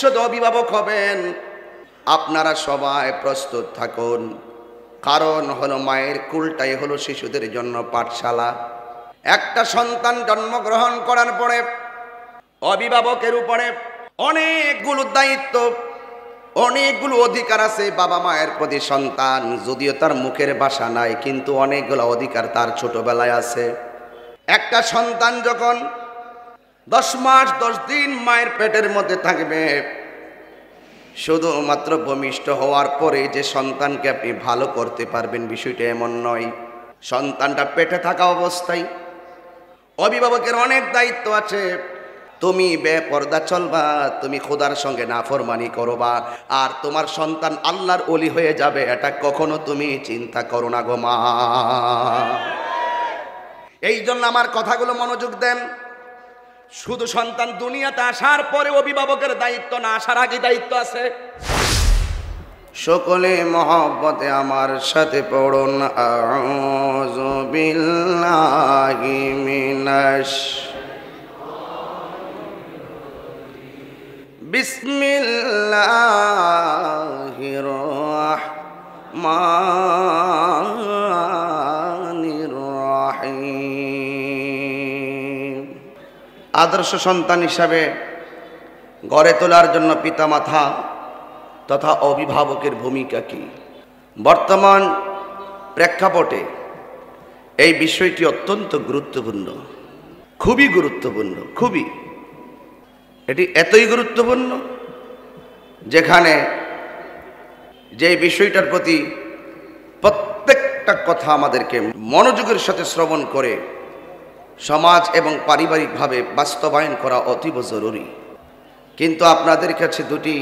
শুধু অভিভাবক হবেন আপনারা সবাই প্রস্তুত থাকুন কারণ হলো মায়ের কুলটাই হলো শিশুদের জন্য পাঠশালা একটা সন্তান জন্মগ্রহণ করার পরে অভিভাবকের উপরে অনেকগুলো দায়িত্ব অনেকগুলো অধিকার আছে বাবা মায়ের প্রতি সন্তান যদিও তার মুখের বাসা নাই কিন্তু অনেকগুলো অধিকার তার ছোটবেলায় আছে একটা সন্তান যখন দশ মাস দশ দিন মায়ের পেটের মধ্যে থাকবে শুধুমাত্র ভূমিষ্ঠ হওয়ার পরে যে সন্তানকে আপনি ভালো করতে পারবেন বিষয়টা এমন নয় সন্তানটা পেটে থাকা অবস্থায় অভিভাবকের অনেক দায়িত্ব আছে তুমি বেপর্দা চলবা তুমি খোদার সঙ্গে নাফরমানি করবা আর তোমার সন্তান আল্লাহর অলি হয়ে যাবে এটা কখনো তুমি চিন্তা করো না গো মা এই জন্য আমার কথাগুলো মনোযোগ দেন শুধু সন্তান দুনিয়াতে আসার পরে অভিভাবকের দায়িত্ব না আসার আগে দায়িত্ব আছে সকলে মহব্বতে আমার সাথে পড়ুন আউযু বিল্লাহি মিনাশ আদর্শ সন্তান হিসাবে গড়ে তোলার জন্য পিতামাতা তথা অভিভাবকের ভূমিকা কি বর্তমান প্রেক্ষাপটে এই বিষয়টি অত্যন্ত গুরুত্বপূর্ণ খুবই গুরুত্বপূর্ণ খুবই এটি এতই গুরুত্বপূর্ণ যেখানে যে বিষয়টার প্রতি প্রত্যেকটা কথা আমাদেরকে মনোযোগের সাথে শ্রবণ করে সমাজ এবং পারিবারিকভাবে বাস্তবায়ন করা অতীব জরুরি কিন্তু আপনাদের কাছে দুটি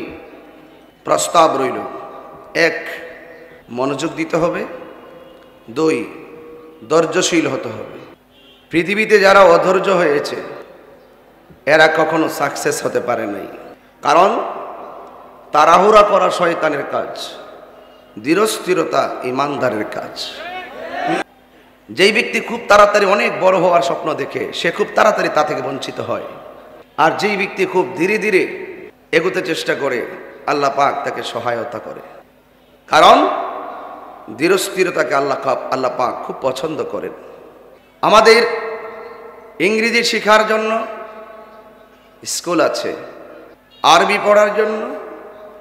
প্রস্তাব রইল এক মনোযোগ দিতে হবে দুই ধৈর্যশীল হতে হবে পৃথিবীতে যারা অধৈর্য হয়েছে এরা কখনো সাকসেস হতে পারে নাই কারণ তাড়াহুড়া করা শয়তানের কাজ দৃঢ়স্থিরতা ইমানদারের কাজ যেই ব্যক্তি খুব তাড়াতাড়ি অনেক বড় হওয়ার স্বপ্ন দেখে সে খুব তাড়াতাড়ি তা থেকে বঞ্চিত হয় আর যেই ব্যক্তি খুব ধীরে ধীরে এগোতে চেষ্টা করে আল্লাহ পাক তাকে সহায়তা করে কারণ দৃঢ়স্থিরতাকে আল্লাহ আল্লাহ পাক খুব পছন্দ করেন আমাদের ইংরেজি শেখার জন্য স্কুল আছে আরবি পড়ার জন্য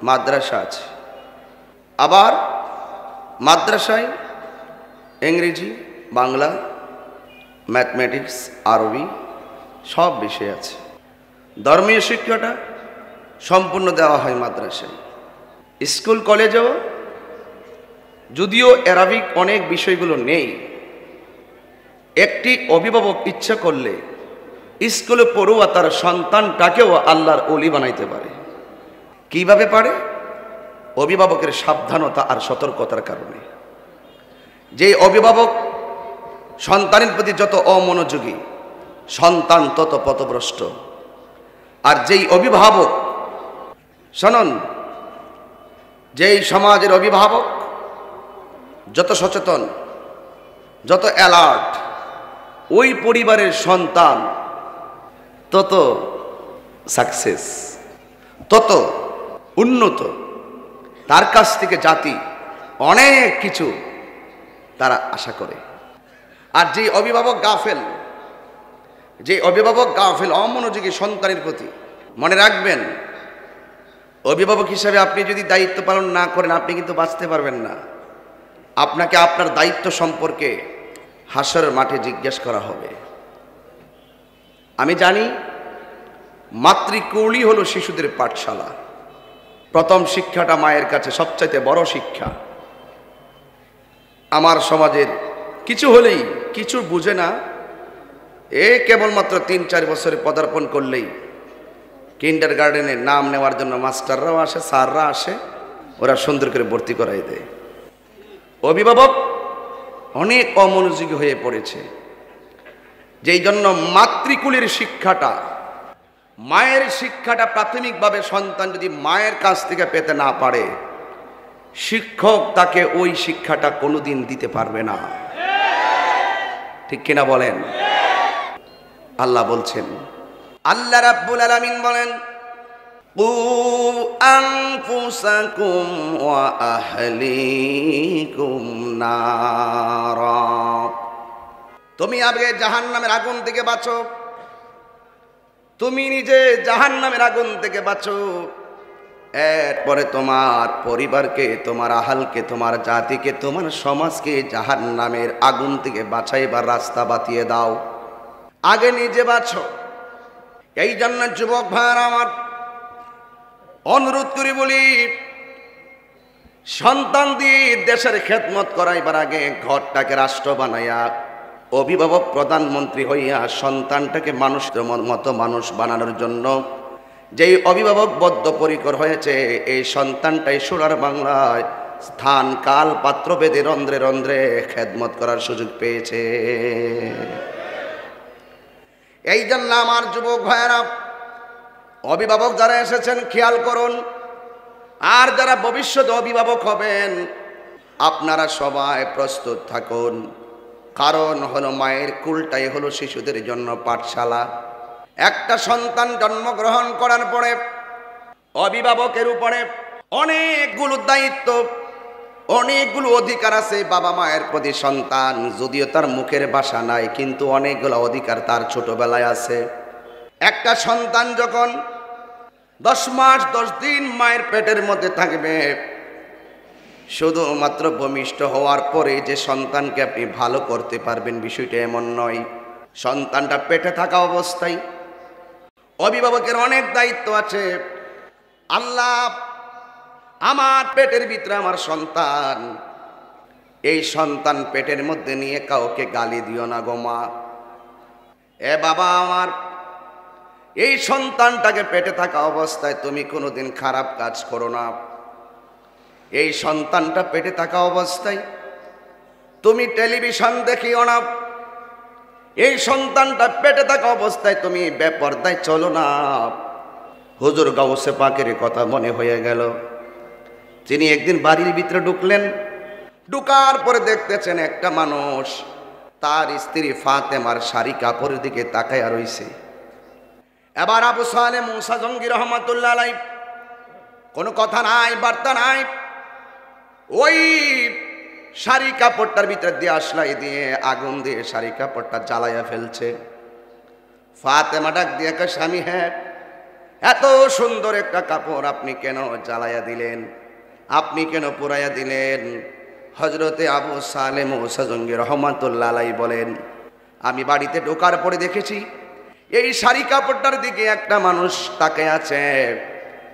মাদ্রাসা আছে আবার মাদ্রাসায় ইংরেজি বাংলা ম্যাথমেটিক্স আরবি সব বিষয় আছে ধর্মীয় শিক্ষাটা সম্পূর্ণ দেওয়া হয় মাদ্রাসায় স্কুল কলেজেও যদিও অ্যারাবিক অনেক বিষয়গুলো নেই একটি অভিভাবক ইচ্ছা করলে স্কুলে পড়ুয়া তার সন্তানটাকেও আল্লাহর অলি বানাইতে পারে কিভাবে পারে অভিভাবকের সাবধানতা আর সতর্কতার কারণে যে অভিভাবক সন্তানের প্রতি যত অমনোযোগী সন্তান তত পথভ্রষ্ট আর যেই অভিভাবক শোনন যেই সমাজের অভিভাবক যত সচেতন যত অ্যালার্ট ওই পরিবারের সন্তান তত সাকসেস তত উন্নত তার কাছ থেকে জাতি অনেক কিছু তারা আশা করে আর যে অভিভাবক গাফেল যে অভিভাবক গাফেল অমনোযোগী সন্তানের প্রতি মনে রাখবেন অভিভাবক হিসাবে আপনি যদি দায়িত্ব পালন না করেন আপনি কিন্তু বাঁচতে পারবেন না আপনাকে আপনার দায়িত্ব সম্পর্কে হাসরের মাঠে জিজ্ঞেস করা হবে আমি জানি মাতৃকৌলি হলো শিশুদের পাঠশালা প্রথম শিক্ষাটা মায়ের কাছে সবচাইতে বড় শিক্ষা আমার সমাজের কিছু হলেই কিছু বুঝে না এ কেবলমাত্র তিন চার বছরে পদার্পণ করলেই কিন্ডার গার্ডেনে নাম নেওয়ার জন্য মাস্টাররাও আসে স্যাররা আসে ওরা সুন্দর করে ভর্তি করাই দেয় অভিভাবক অনেক অমনোযোগী হয়ে পড়েছে যেই জন্য মাতৃকুলির শিক্ষাটা মায়ের শিক্ষাটা প্রাথমিকভাবে সন্তান যদি মায়ের কাছ থেকে পেতে না পারে শিক্ষক তাকে ওই শিক্ষাটা কোনোদিন দিতে পারবে না ঠিক কিনা বলেন আল্লাহ বলছেন আল্লাহ রাব্বুল আলামিন বলেন أنفسكم وأهليكم نارا তুমি আগে জাহান নামের আগুন থেকে বাঁচো তুমি নিজে জাহান নামের আগুন থেকে বাঁচো এরপরে তোমার পরিবারকে তোমার আহালকে তোমার জাতিকে তোমার সমাজকে জাহার নামের আগুন থেকে বাছাইবার রাস্তা বাতিয়ে দাও আগে নিজে বাছো এই জন্য যুবক ভাইয়ার আমার অনুরোধ করি বলি সন্তান দিয়ে দেশের খেদমত করাইবার আগে ঘরটাকে রাষ্ট্র বানাইয়া অভিভাবক প্রধানমন্ত্রী হইয়া সন্তানটাকে মানুষ মতো মানুষ বানানোর জন্য যেই অভিভাবক বদ্ধপরিকর হয়েছে এই সন্তানটাই সোনার বাংলায় স্থান কাল পাত্র বেদে রন্ধ্রে রন্ধ্রে খেদমত করার সুযোগ পেয়েছে এই জন্য আমার যুবক ভাইয়েরা অভিভাবক যারা এসেছেন খেয়াল করুন আর যারা ভবিষ্যতে অভিভাবক হবেন আপনারা সবাই প্রস্তুত থাকুন কারণ হলো মায়ের কুলটাই হলো শিশুদের জন্য পাঠশালা একটা সন্তান জন্মগ্রহণ করার পরে অভিভাবকের উপরে অনেকগুলো দায়িত্ব অনেকগুলো অধিকার আছে বাবা মায়ের প্রতি সন্তান যদিও তার মুখের বাসা নাই কিন্তু অনেকগুলো অধিকার তার ছোটবেলায় আছে একটা সন্তান যখন দশ মাস দশ দিন মায়ের পেটের মধ্যে থাকবে শুধুমাত্র ভূমিষ্ঠ হওয়ার পরে যে সন্তানকে আপনি ভালো করতে পারবেন বিষয়টা এমন নয় সন্তানটা পেটে থাকা অবস্থায় অভিভাবকের অনেক দায়িত্ব আছে আল্লাহ আমার পেটের ভিতরে আমার সন্তান এই সন্তান পেটের মধ্যে নিয়ে কাউকে গালি দিও না গো মা এ বাবা আমার এই সন্তানটাকে পেটে থাকা অবস্থায় তুমি কোনোদিন খারাপ কাজ করো না এই সন্তানটা পেটে থাকা অবস্থায় তুমি টেলিভিশন দেখিও না এই সন্তানটা পেটে থাকা অবস্থায় তুমি বেপর্দায় চলো না হুজুর গাউসে পাকের কথা মনে হয়ে গেল তিনি একদিন বাড়ির ভিতরে ঢুকলেন ঢুকার পরে দেখতেছেন একটা মানুষ তার স্ত্রী ফাতেমার শাড়ি কাপড়ের দিকে তাকাইয়া রইছে এবার আবু সালে মুসা জঙ্গি রহমতুল্লাহ কোনো কথা নাই বার্তা নাই ওই শাড়ি কাপড়টার ভিতর দিয়ে আসলাই দিয়ে আগুন দিয়ে শাড়ি কাপড়টা জ্বালাইয়া ফেলছে ফাতেমা ডাক দিয়ে একটা স্বামী হ্যাঁ এত সুন্দর একটা কাপড় আপনি কেন জ্বালাইয়া দিলেন আপনি কেন পুরাইয়া দিলেন হজরতে আবু সালেম ও রহমাতুল্লা আলাই বলেন আমি বাড়িতে ঢোকার পরে দেখেছি এই শাড়ি কাপড়টার দিকে একটা মানুষ তাকে আছে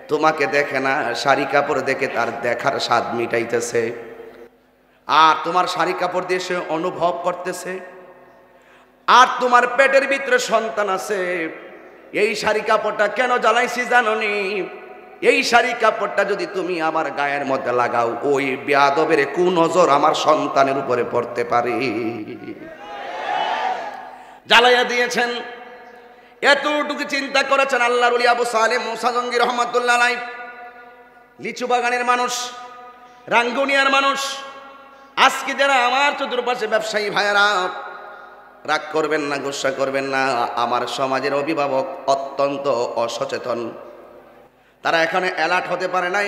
তোমাকে দেখে না শাড়ি কাপড় দেখে তার দেখার স্বাদ মিটাইতেছে আর তোমার শাড়ি কাপড় দিয়ে সে অনুভব করতেছে আর তোমার পেটের ভিতরে সন্তান আছে এই শাড়ি কাপড়টা কেন জ্বালাইছি জাননি এই শাড়ি কাপড়টা যদি তুমি আমার গায়ের মধ্যে লাগাও ওই বেয়াদবের কু নজর আমার সন্তানের উপরে পড়তে পারে জ্বালাইয়া দিয়েছেন এতটুকু চিন্তা করেছেন আল্লাহর রুলি আবু সালে মোসাজঙ্গি রহমতুল্লাহ লিচু বাগানের মানুষ রাঙ্গুনিয়ার মানুষ আজকে যারা আমার চতুর্পাশে ব্যবসায়ী ভাইয়েরা রাগ করবেন না গুসা করবেন না আমার সমাজের অভিভাবক অত্যন্ত অসচেতন তারা এখানে অ্যালার্ট হতে পারে নাই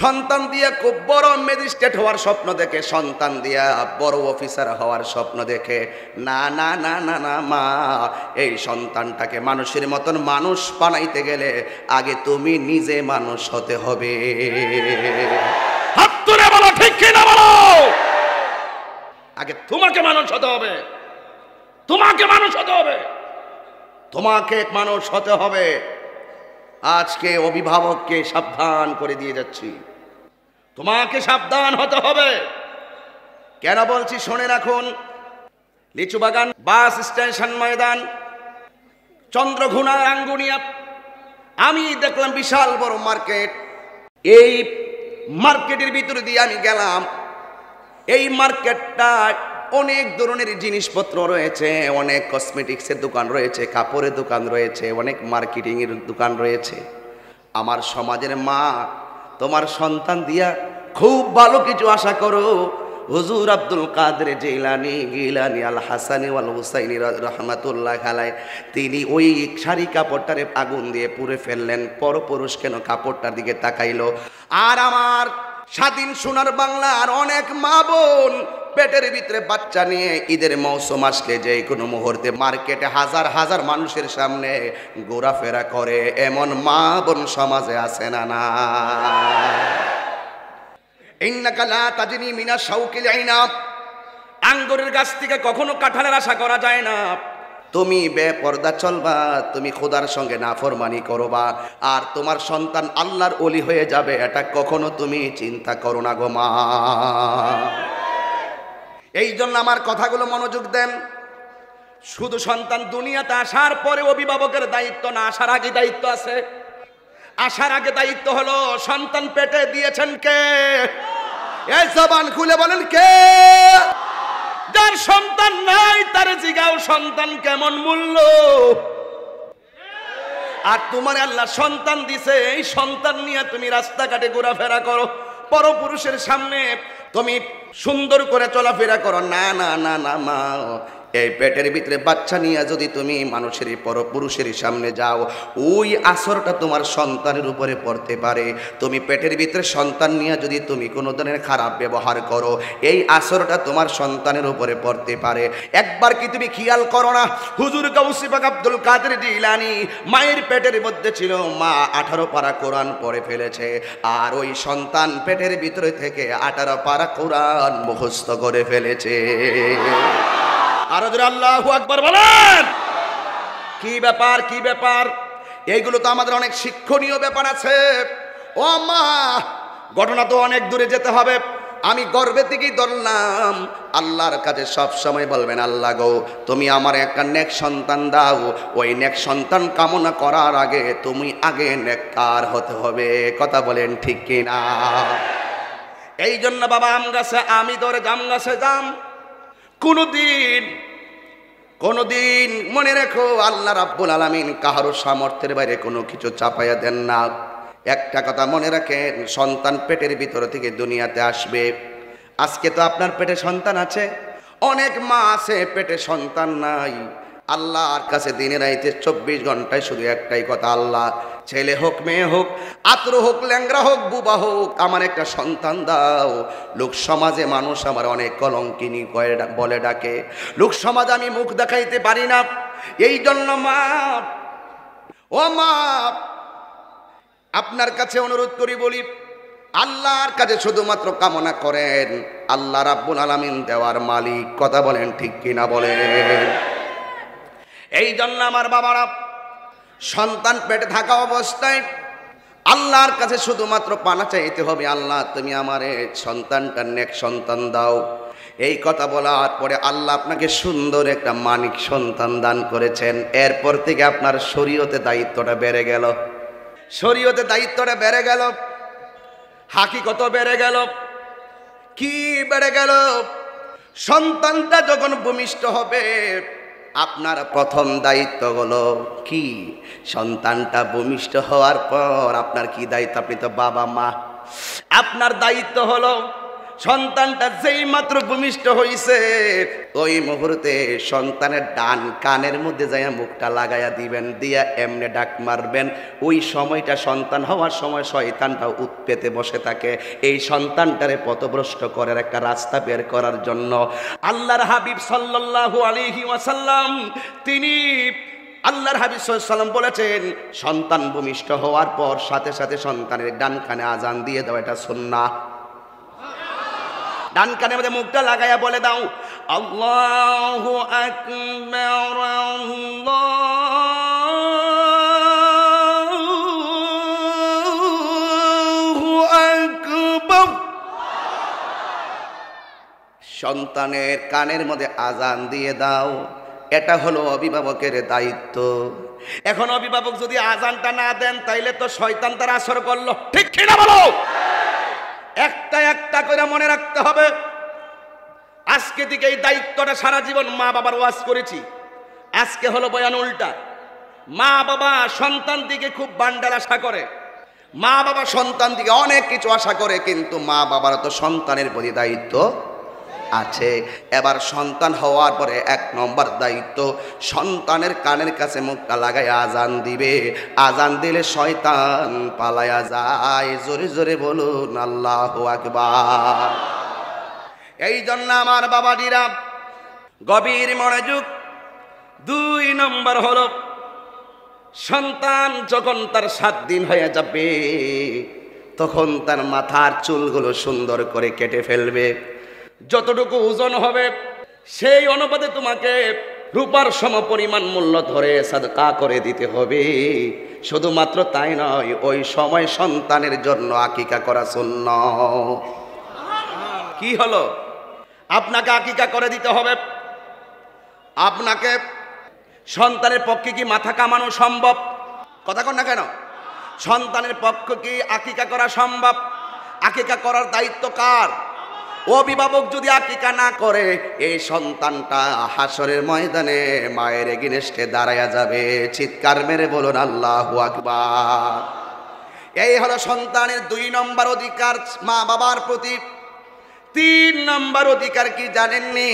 সন্তান দিয়ে খুব বড় ম্যাজিস্ট্রেট হওয়ার স্বপ্ন দেখে সন্তান দিয়া বড় অফিসার হওয়ার স্বপ্ন দেখে না না না না না মা এই সন্তানটাকে মানুষের মতন মানুষ বানাইতে গেলে আগে তুমি নিজে মানুষ হতে হবে হাত তুলে বলো ঠিক আগে তোমাকে মানুষ হতে হবে তোমাকে মানুষ হতে হবে তোমাকে মানুষ হতে হবে আজকে অভিভাবককে সাবধান করে দিয়ে যাচ্ছি তোমাকে সাবধান হতে হবে কেন বলছি শুনে রাখুন লিচু বাগান বাস স্টেশন ময়দান চন্দ্রঘুনা আঙ্গুনিয়া আমি দেখলাম বিশাল বড় মার্কেট এই মার্কেটের ভিতরে দিয়ে আমি গেলাম এই মার্কেটটা অনেক ধরনের জিনিসপত্র রয়েছে অনেক কসমেটিক্সের দোকান রয়েছে কাপড়ের দোকান রয়েছে অনেক মার্কেটিংয়ের দোকান রয়েছে আমার সমাজের মা তোমার সন্তান দিয়া খুব ভালো কিছু আশা করো হুজুর আব্দুল কাদের জেলানি গিলানি আল হাসানি আল হুসাইনি রহমাতুল্লাহ খালায় তিনি ওই শাড়ি কাপড়টারে আগুন দিয়ে পুড়ে ফেললেন পরপুরুষ কেন কাপড়টার দিকে তাকাইল আর আমার স্বাধীন সোনার বাংলার অনেক মা বোন পেটের ভিতরে বাচ্চা নিয়ে ঈদের মৌসুম আসলে যে কোনো মুহূর্তে মার্কেটে হাজার হাজার মানুষের সামনে ঘোরাফেরা করে এমন মা বোন সমাজে আছে না না ইন্নাকা লা মিনা শাউকিল আইনা আঙ্গুরের গাছ থেকে কখনো কাঁঠালের আশা করা যায় না তুমি বেপর্দা চলবা তুমি খোদার সঙ্গে নাফরমানি করবা আর তোমার সন্তান আল্লাহর অলি হয়ে যাবে এটা কখনো তুমি চিন্তা করো না গো মা এই জন্য আমার কথাগুলো মনোযোগ দেন শুধু সন্তান দুনিয়াতে আসার পরে অভিভাবকের দায়িত্ব না আসার আগে দায়িত্ব আছে আসার আগে দায়িত্ব হলো সন্তান পেটে দিয়েছেন কে এই জবান খুলে বলেন কে যার সন্তান নাই তার জিগাও সন্তান কেমন মূল্য আর তোমার আল্লাহ সন্তান দিছে এই সন্তান নিয়ে তুমি রাস্তাঘাটে ঘোরাফেরা করো পরপুরুষের সামনে তুমি সুন্দর করে চলাফেরা করো না না না না মা এই পেটের ভিতরে বাচ্চা নিয়ে যদি তুমি মানুষের পরপুরুষের সামনে যাও ওই আসরটা তোমার সন্তানের উপরে পড়তে পারে তুমি পেটের ভিতরে সন্তান নিয়ে যদি তুমি কোনো ধরনের খারাপ ব্যবহার করো এই আসরটা তোমার সন্তানের উপরে পড়তে পারে একবার কি তুমি খেয়াল করো না হুজুর গৌসিবাক আব্দুল কাদের জিলানি মায়ের পেটের মধ্যে ছিল মা আঠারো পারা কোরআন পড়ে ফেলেছে আর ওই সন্তান পেটের ভিতরে থেকে আঠারো পারা কোরআন মুখস্থ করে ফেলেছে আর আল্লাহ আকবর বলেন কি ব্যাপার কি ব্যাপার এইগুলো তো আমাদের অনেক শিক্ষণীয় ব্যাপার আছে ও মা ঘটনা তো অনেক দূরে যেতে হবে আমি গর্বে থেকেই ধরলাম আল্লাহর কাছে সবসময় বলবেন আল্লাহ গো তুমি আমার একটা নেক সন্তান দাও ওই নেক সন্তান কামনা করার আগে তুমি আগে নেককার হতে হবে কথা বলেন ঠিক কিনা এই জন্য বাবা আম গাছে আমি ধরে জাম গাছে জাম কোনদিন কোনদিন মনে রেখো আল্লাহ রাব্বুল আলমিন কাহারো সামর্থ্যের বাইরে কোনো কিছু চাপাইয়া দেন না একটা কথা মনে রাখেন সন্তান পেটের ভিতর থেকে দুনিয়াতে আসবে আজকে তো আপনার পেটে সন্তান আছে অনেক মা আছে পেটে সন্তান নাই আল্লাহর কাছে দিনে রাইতে চব্বিশ ঘন্টায় শুধু একটাই কথা আল্লাহ ছেলে হোক মেয়ে হোক আত্র হোক ল্যাংরা হোক বুবা হোক আমার একটা সন্তান দাও লোক সমাজে মানুষ আমার অনেক কলঙ্কিনী বলে ডাকে লোক সমাজ আমি মুখ দেখাইতে পারি না এই জন্য মাপ ও মাপ আপনার কাছে অনুরোধ করি বলি আল্লাহর কাছে শুধুমাত্র কামনা করেন আল্লাহ রাব্বুল আলামিন দেওয়ার মালিক কথা বলেন ঠিক কিনা বলেন এই জন্য আমার বাবারা সন্তান পেটে থাকা অবস্থায় আল্লাহর কাছে শুধুমাত্র পানা চাইতে হবে আল্লাহ তুমি আমার সন্তানটা নেক সন্তান দাও এই কথা বলার পরে আল্লাহ আপনাকে সুন্দর একটা মানিক সন্তান দান করেছেন এরপর থেকে আপনার শরীয়তে দায়িত্বটা বেড়ে গেল শরীয়তে দায়িত্বটা বেড়ে গেল হাকি কত বেড়ে গেল কি বেড়ে গেল সন্তানটা যখন ভূমিষ্ঠ হবে আপনার প্রথম দায়িত্ব হলো কি সন্তানটা ভূমিষ্ঠ হওয়ার পর আপনার কি দায়িত্ব আপনি তো বাবা মা আপনার দায়িত্ব হলো সন্তানটা যেই মাত্র ভূমিষ্ঠ হইছে ওই মুহূর্তে সন্তানের ডান কানের মধ্যে যাইয়া মুখটা লাগাইয়া দিবেন দিয়া এমনে ডাক মারবেন ওই সময়টা সন্তান হওয়ার সময় শয়তানটা উৎপেতে বসে থাকে এই সন্তানটারে পথভ্রষ্ট করার একটা রাস্তা বের করার জন্য আল্লাহর হাবিব সাল্লাল্লাহু আলিহি ওয়াসাল্লাম তিনি আল্লাহর হাবিব সাল্লাম বলেছেন সন্তান ভূমিষ্ঠ হওয়ার পর সাথে সাথে সন্তানের ডান কানে আজান দিয়ে দেওয়া এটা সন্না ডান কানে মধ্যে মুখটা লাগাইয়া বলে দাও আল্লাহ আকবর সন্তানের কানের মধ্যে আজান দিয়ে দাও এটা হলো অভিভাবকের দায়িত্ব এখন অভিভাবক যদি আজানটা না দেন তাইলে তো শয়তান তার আসর করলো ঠিক কিনা বলো একটা একটা করে মনে রাখতে হবে আজকে থেকে এই দায়িত্বটা সারা জীবন মা বাবার ওয়াজ করেছি আজকে হলো বয়ান উল্টা মা বাবা সন্তান দিকে খুব বান্ডাল আশা করে মা বাবা সন্তান দিকে অনেক কিছু আশা করে কিন্তু মা বাবার তো সন্তানের প্রতি দায়িত্ব আছে এবার সন্তান হওয়ার পরে এক নম্বর দায়িত্ব সন্তানের কানের কাছে মুখটা লাগায় আজান দিবে আজান দিলে শয়তান পালায়া যায় জোরে জোরে বলুন আল্লাহ আকবার এই জন্য আমার বাবা বাবাজিরা গভীর মনোযোগ দুই নম্বর হলো সন্তান যখন তার সাত দিন হয়ে যাবে তখন তার মাথার চুলগুলো সুন্দর করে কেটে ফেলবে যতটুকু ওজন হবে সেই অনুপাতে তোমাকে রূপার সম পরিমাণ মূল্য ধরে সাদকা করে দিতে হবে শুধুমাত্র তাই নয় ওই সময় সন্তানের জন্য আকিকা করা শূন্য কি হলো আপনাকে আকিকা করে দিতে হবে আপনাকে সন্তানের পক্ষে কি মাথা কামানো সম্ভব কথা কন না কেন সন্তানের পক্ষ কি আকিকা করা সম্ভব আকিকা করার দায়িত্ব কার অভিভাবক যদি আকিকা না করে এই সন্তানটা হাসরের ময়দানে মায়ের এগিনেস্টে দাঁড়ায়া যাবে চিৎকার মেরে বলুন আল্লাহ আকবার এই হলো সন্তানের দুই নম্বর অধিকার মা বাবার প্রতি তিন নম্বর অধিকার কি জানেননি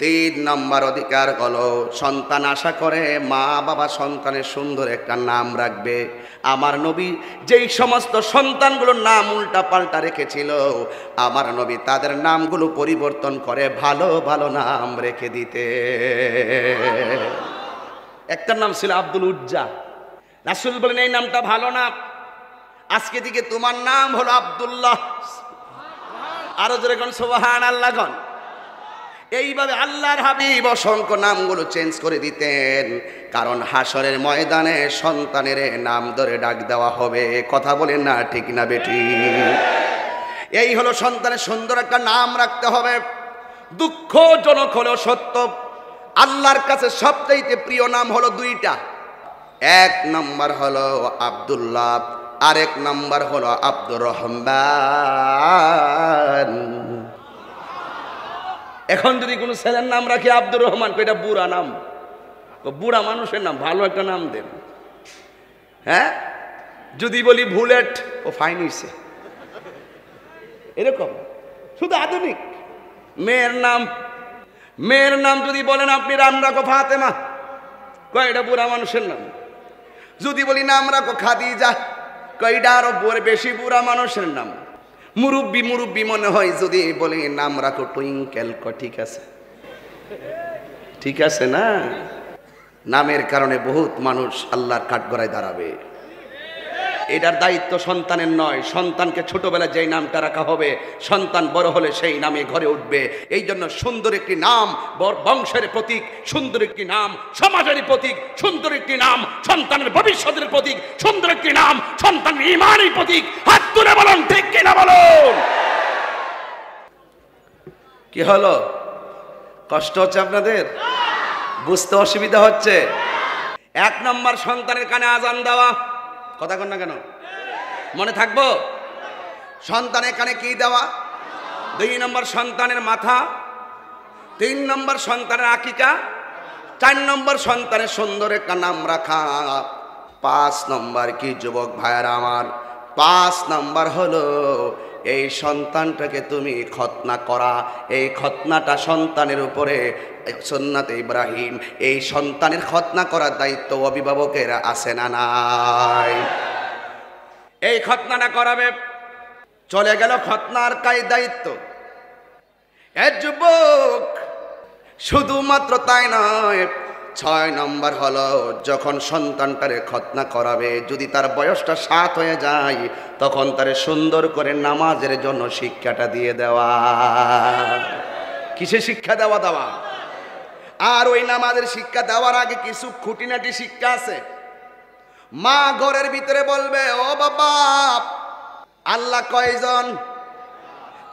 তিন নম্বর অধিকার হলো সন্তান আশা করে মা বাবা সন্তানের সুন্দর একটা নাম রাখবে আমার নবী যেই সমস্ত সন্তানগুলোর নাম উল্টা পাল্টা রেখেছিল আমার নবী তাদের নামগুলো পরিবর্তন করে ভালো ভালো নাম রেখে দিতে একটার নাম ছিল আব্দুল উজ্জা রাসুল বলেন এই নামটা ভালো না আজকে দিকে তোমার নাম হলো আবদুল্লাহ আরো যেরকম সোবাহান আল্লাহ এইভাবে আল্লাহর হাবিব অসংখ্য নামগুলো চেঞ্জ করে দিতেন কারণ হাসরের ময়দানে সন্তানের নাম ধরে ডাক দেওয়া হবে কথা বলেন না ঠিক না বেটি এই হলো সন্তানের সুন্দর একটা নাম রাখতে হবে দুঃখজনক হলো সত্য আল্লাহর কাছে সবচাইতে প্রিয় নাম হলো দুইটা এক নম্বর হলো আবদুল্লাহ আরেক নম্বর হলো আব্দুর রহমান এখন যদি কোনো ছেলের নাম রাখি আব্দুর রহমান এটা বুড়া নাম বুড়া মানুষের নাম ভালো একটা নাম দেন হ্যাঁ যদি বলি বুলেট ও ফাইন হয়েছে এরকম শুধু আধুনিক মেয়ের নাম মেয়ের নাম যদি বলেন আপনি রাম রাখো ফাতেমা কয় বুড়া মানুষের নাম যদি বলি নাম রাখো খাদিজা কয়টা আরো বেশি বুড়া মানুষের নাম মুরব্বী মুরব্বী মনে হয় যদি বলে নাম রাখো টুইঙ্কেল ক ঠিক আছে ঠিক আছে না নামের কারণে বহুত মানুষ আল্লাহর কাঠগড়ায় দাঁড়াবে এটার দায়িত্ব সন্তানের নয় সন্তানকে ছোটবেলায় যেই নামটা রাখা হবে সন্তান বড় হলে সেই নামে ঘরে উঠবে এই জন্য সুন্দর একটি নাম বংশের প্রতীক সুন্দর একটি নাম সমাজের প্রতীক সুন্দর একটি নাম সন্তানের ভবিষ্যতের প্রতীক সুন্দর একটি নাম সন্তান ইমানের প্রতীক হাত তুলে বলুন ঠিক কিনা বলুন কি হলো কষ্ট হচ্ছে আপনাদের বুঝতে অসুবিধা হচ্ছে এক নম্বর সন্তানের কানে আজান দেওয়া কথা কন না কেন মনে থাকবো সন্তানের কানে কি দেওয়া দুই নম্বর সন্তানের মাথা তিন নম্বর সন্তানের আকিকা চার নম্বর সন্তানের সুন্দর একটা নাম রাখা পাঁচ নম্বর কি যুবক ভাইয়ারা আমার পাঁচ নম্বর হলো এই সন্তানটাকে তুমি খতনা করা এই খতনাটা সন্তানের উপরে সন্নাতে ইব্রাহিম এই সন্তানের খতনা করার দায়িত্ব অভিভাবকের আছে না নাই এই খতনাটা করাবে চলে গেল খতনার কাই দায়িত্ব এ যুবক শুধুমাত্র তাই নয় ছয় নম্বর হলো যখন সন্তানটারে খতনা করাবে যদি তার বয়সটা সাত হয়ে যায় তখন তারে সুন্দর করে নামাজের জন্য শিক্ষাটা দিয়ে দেওয়া কিসে শিক্ষা দেওয়া দেওয়া আর ওই নামাজের শিক্ষা দেওয়ার আগে কিছু খুঁটিনাটি শিক্ষা আছে মা ঘরের ভিতরে বলবে ও বাবা আল্লাহ কয়জন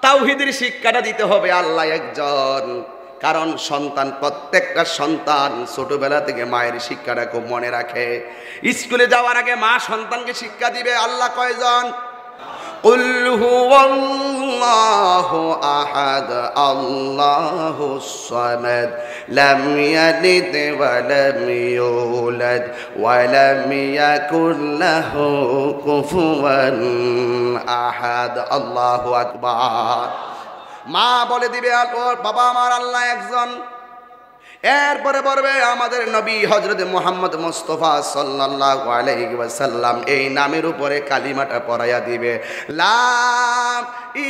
তাওহিদের শিক্ষাটা দিতে হবে আল্লাহ একজন কারণ সন্তান প্রত্যেকটা সন্তান ছোটবেলা থেকে মায়ের শিক্ষাটা খুব মনে রাখে স্কুলে যাওয়ার আগে মা সন্তানকে শিক্ষা দিবে আল্লাহ কয়জন আহাদ আল্লাহ সমেদ মা বলে দিবে ওর বাবা আমার আল্লাহ একজন এরপরে পড়বে আমাদের নবী হজরত মোহাম্মদ মুস্তফা সাল্লাল্লাহু আলাইহি ওয়াসাল্লাম এই নামের উপরে কালিমাটা পড়াইয়া দিবে লা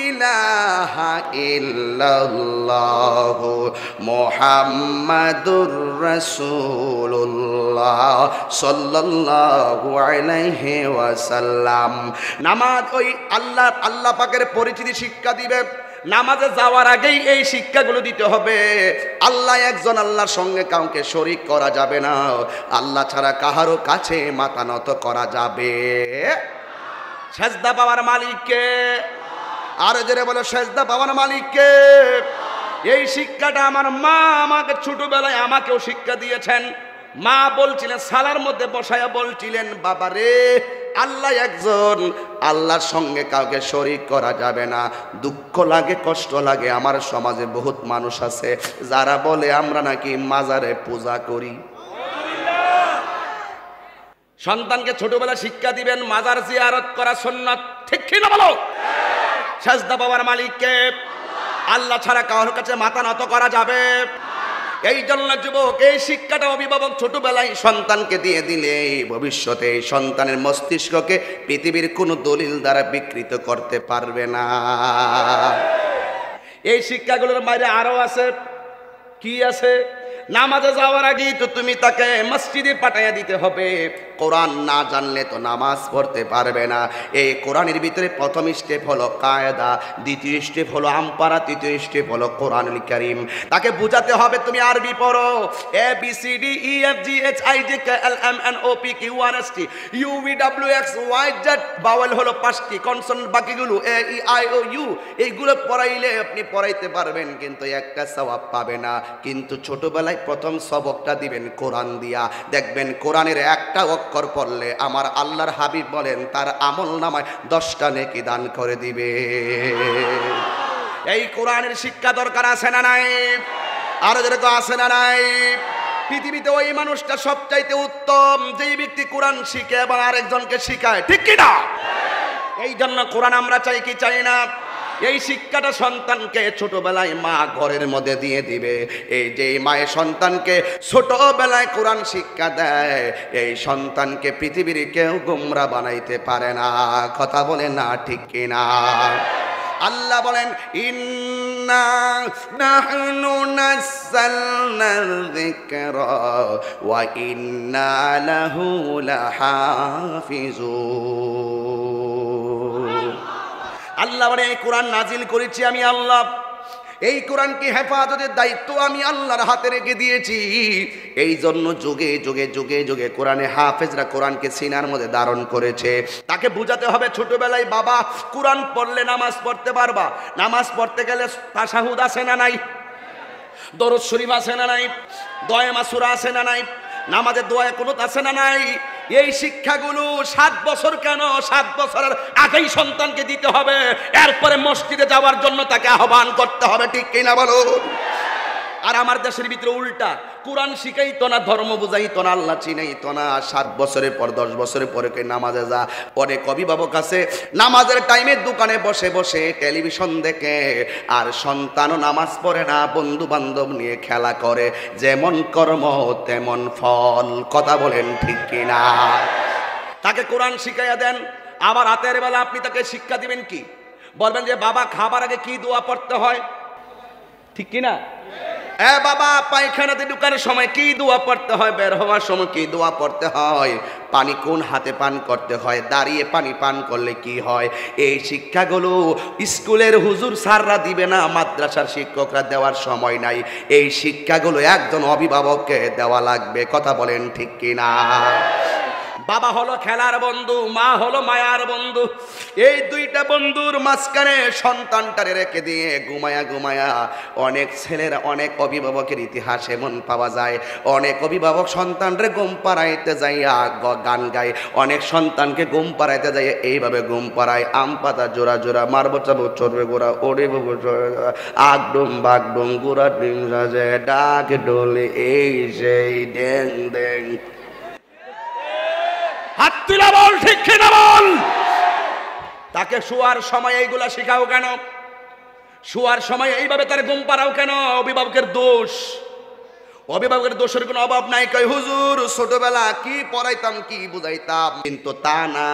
ইলাহা ইল্লাল্লাহ মুহাম্মাদুর রাসূলুল্লাহ সাল্লাল্লাহু আলাইহি ওয়াসাল্লাম নামাজ ওই আল্লাহ আল্লাহ পাকের পরিচিতি শিক্ষা দিবে নামাজে যাওয়ার আগেই এই শিক্ষাগুলো দিতে হবে আল্লাহ একজন আল্লাহর সঙ্গে কাউকে শরিক করা যাবে না আল্লাহ ছাড়া কাহারও কাছে মাথা নত করা যাবে সেজদা পাওয়ার মালিককে আরো জোরে বলো সেজদা পাওয়ার মালিককে এই শিক্ষাটা আমার মা আমাকে ছোটবেলায় আমাকেও শিক্ষা দিয়েছেন মা বলছিলেন সালার মধ্যে বসায়া বলছিলেন বাবা রে আল্লাহ একজন আল্লাহর সঙ্গে কাউকে শরিক করা যাবে না দুঃখ লাগে কষ্ট লাগে আমার সমাজে বহুত মানুষ আছে যারা বলে আমরা নাকি মাজারে পূজা করি সন্তানকে ছোটবেলা শিক্ষা দিবেন মাজার জিয়ারত করা সন্ন্যত ঠিক না বলো সাজদা বাবার মালিককে আল্লাহ ছাড়া কারোর কাছে মাথা নত করা যাবে এই জন্য যুবক এই শিক্ষাটা অভিভাবক ছোটবেলায় সন্তানকে দিয়ে দিলে ভবিষ্যতে এই সন্তানের মস্তিষ্ককে পৃথিবীর কোনো দলিল দ্বারা বিকৃত করতে পারবে না এই শিক্ষাগুলোর বাইরে আরও আছে কি আছে নামাজে যাওয়ার আগে তো তুমি তাকে মসজিদে পাঠাইয়া দিতে হবে কোরআন না জানলে তো নামাজ পড়তে পারবে না এই কোরআনের ভিতরে প্রথম স্টেপ হলো কায়দা দ্বিতীয় স্টেপ হলো আমপারা তৃতীয় স্টেপ হলো কোরআন করিম তাকে বুঝাতে হবে তুমি আরবি পড়ো A B C D E F G H I G K L M N O P Q R S T U V W X Y Z vowel হলো পাঁচটি কনসন বাকিগুলো এ ই আই ও ইউ এইগুলো পড়াইলে আপনি পড়াইতে পারবেন কিন্তু একটা সওয়াব পাবে না কিন্তু ছোটবেলায় আমায় প্রথম সবকটা দিবেন কোরআন দিয়া দেখবেন কোরআনের একটা অক্ষর পড়লে আমার আল্লাহর হাবিব বলেন তার আমল নামায় দশটা নেকি দান করে দিবে এই কোরআনের শিক্ষা দরকার আছে না নাই আরো যেরকম আছে না নাই পৃথিবীতে ওই মানুষটা সবচাইতে উত্তম যেই ব্যক্তি কোরআন শিখে এবং আরেকজনকে শিখায় ঠিক কিনা এই জন্য কোরআন আমরা চাই কি চাই না এই শিক্ষাটা সন্তানকে ছোটবেলায় মা ঘরের মধ্যে দিয়ে দিবে এই যে মায়ের সন্তানকে ছোটবেলায় কোরআন শিক্ষা দেয় এই সন্তানকে পৃথিবীর কেউ গোমরা বানাইতে পারে না কথা বলে না ঠিক কিনা আল্লাহ বলেন ইন্না ওয়া ইন্না লাহু লাহাফিজুন আল্লাহ মানে এই কোরআন নাজিল করেছি আমি আল্লাহ এই কোরআনকে হেফাজতের দায়িত্ব আমি আল্লাহর হাতে রেখে দিয়েছি এই জন্য যুগে যুগে যুগে যুগে কোরআনে হাফেজরা কোরআনকে সিনার মধ্যে ধারণ করেছে তাকে বুঝাতে হবে ছোটবেলায় বাবা কোরআন পড়লে নামাজ পড়তে পারবা নামাজ পড়তে গেলে তাসাহুদ আসে না নাই দরদ শরীফ আসে না নাই দয়া মাসুরা আসে না নাই নামাজের দোয়া কোনো আছে না নাই এই শিক্ষাগুলো সাত বছর কেন সাত বছরের আগেই সন্তানকে দিতে হবে এরপরে মসজিদে যাওয়ার জন্য তাকে আহ্বান করতে হবে ঠিক কিনা বলুন আর আমার দেশের ভিতরে উল্টা কোরআন শিখাইতো না ধর্ম বুঝাইতো না আল্লাহ চিনাইতো না সাত বছরের পর দশ বছরের পরে কে নামাজে যা পরে অভিভাবক আছে নামাজের টাইমে দোকানে বসে বসে টেলিভিশন দেখে আর সন্তানও নামাজ পড়ে না বন্ধু বান্ধব নিয়ে খেলা করে যেমন কর্ম তেমন ফল কথা বলেন ঠিক কিনা তাকে কোরআন শিখাইয়া দেন আবার রাতের বেলা আপনি তাকে শিক্ষা দিবেন কি বলবেন যে বাবা খাবার আগে কি দোয়া পড়তে হয় ঠিক কিনা এ বাবা পায়খানাতে ঢুকার সময় কি দোয়া পড়তে হয় বের হওয়ার সময় কি দোয়া পড়তে হয় পানি কোন হাতে পান করতে হয় দাঁড়িয়ে পানি পান করলে কি হয় এই শিক্ষাগুলো স্কুলের হুজুর স্যাররা দিবে না মাদ্রাসার শিক্ষকরা দেওয়ার সময় নাই এই শিক্ষাগুলো একজন অভিভাবককে দেওয়া লাগবে কথা বলেন ঠিক কি না বাবা হলো খেলার বন্ধু মা হলো মায়ার বন্ধু এই দুইটা বন্ধুর মাঝখানে সন্তানটারে রেখে দিয়ে ঘুমায়া ঘুমায়া অনেক ছেলের অনেক অভিভাবকের ইতিহাস এমন পাওয়া যায় অনেক অভিভাবক সন্তানরে গুম পাড়াইতে যাইয়া গান গায় অনেক সন্তানকে গুম পাড়াইতে যাইয়া এইভাবে গুম পাড়ায় আম পাতা জোড়া জোড়া মারব চাব চড়বে গোড়া ওড়ে বাবু আগডুম বাগডুম গোড়া ডিম সাজে ডাক ডোলে এই সেই ড্যাং ড্যাং তাকে শোয়ার সময় এইগুলা শেখাও কেন শোয়ার সময় এইভাবে তার ঘুম পাড়াও কেন অভিভাবকের দোষ অভিভাবকের দোষের কোনো অভাব নাই কয় হুজুর ছোটবেলা কি পড়াইতাম কি বুঝাইতাম কিন্তু তা না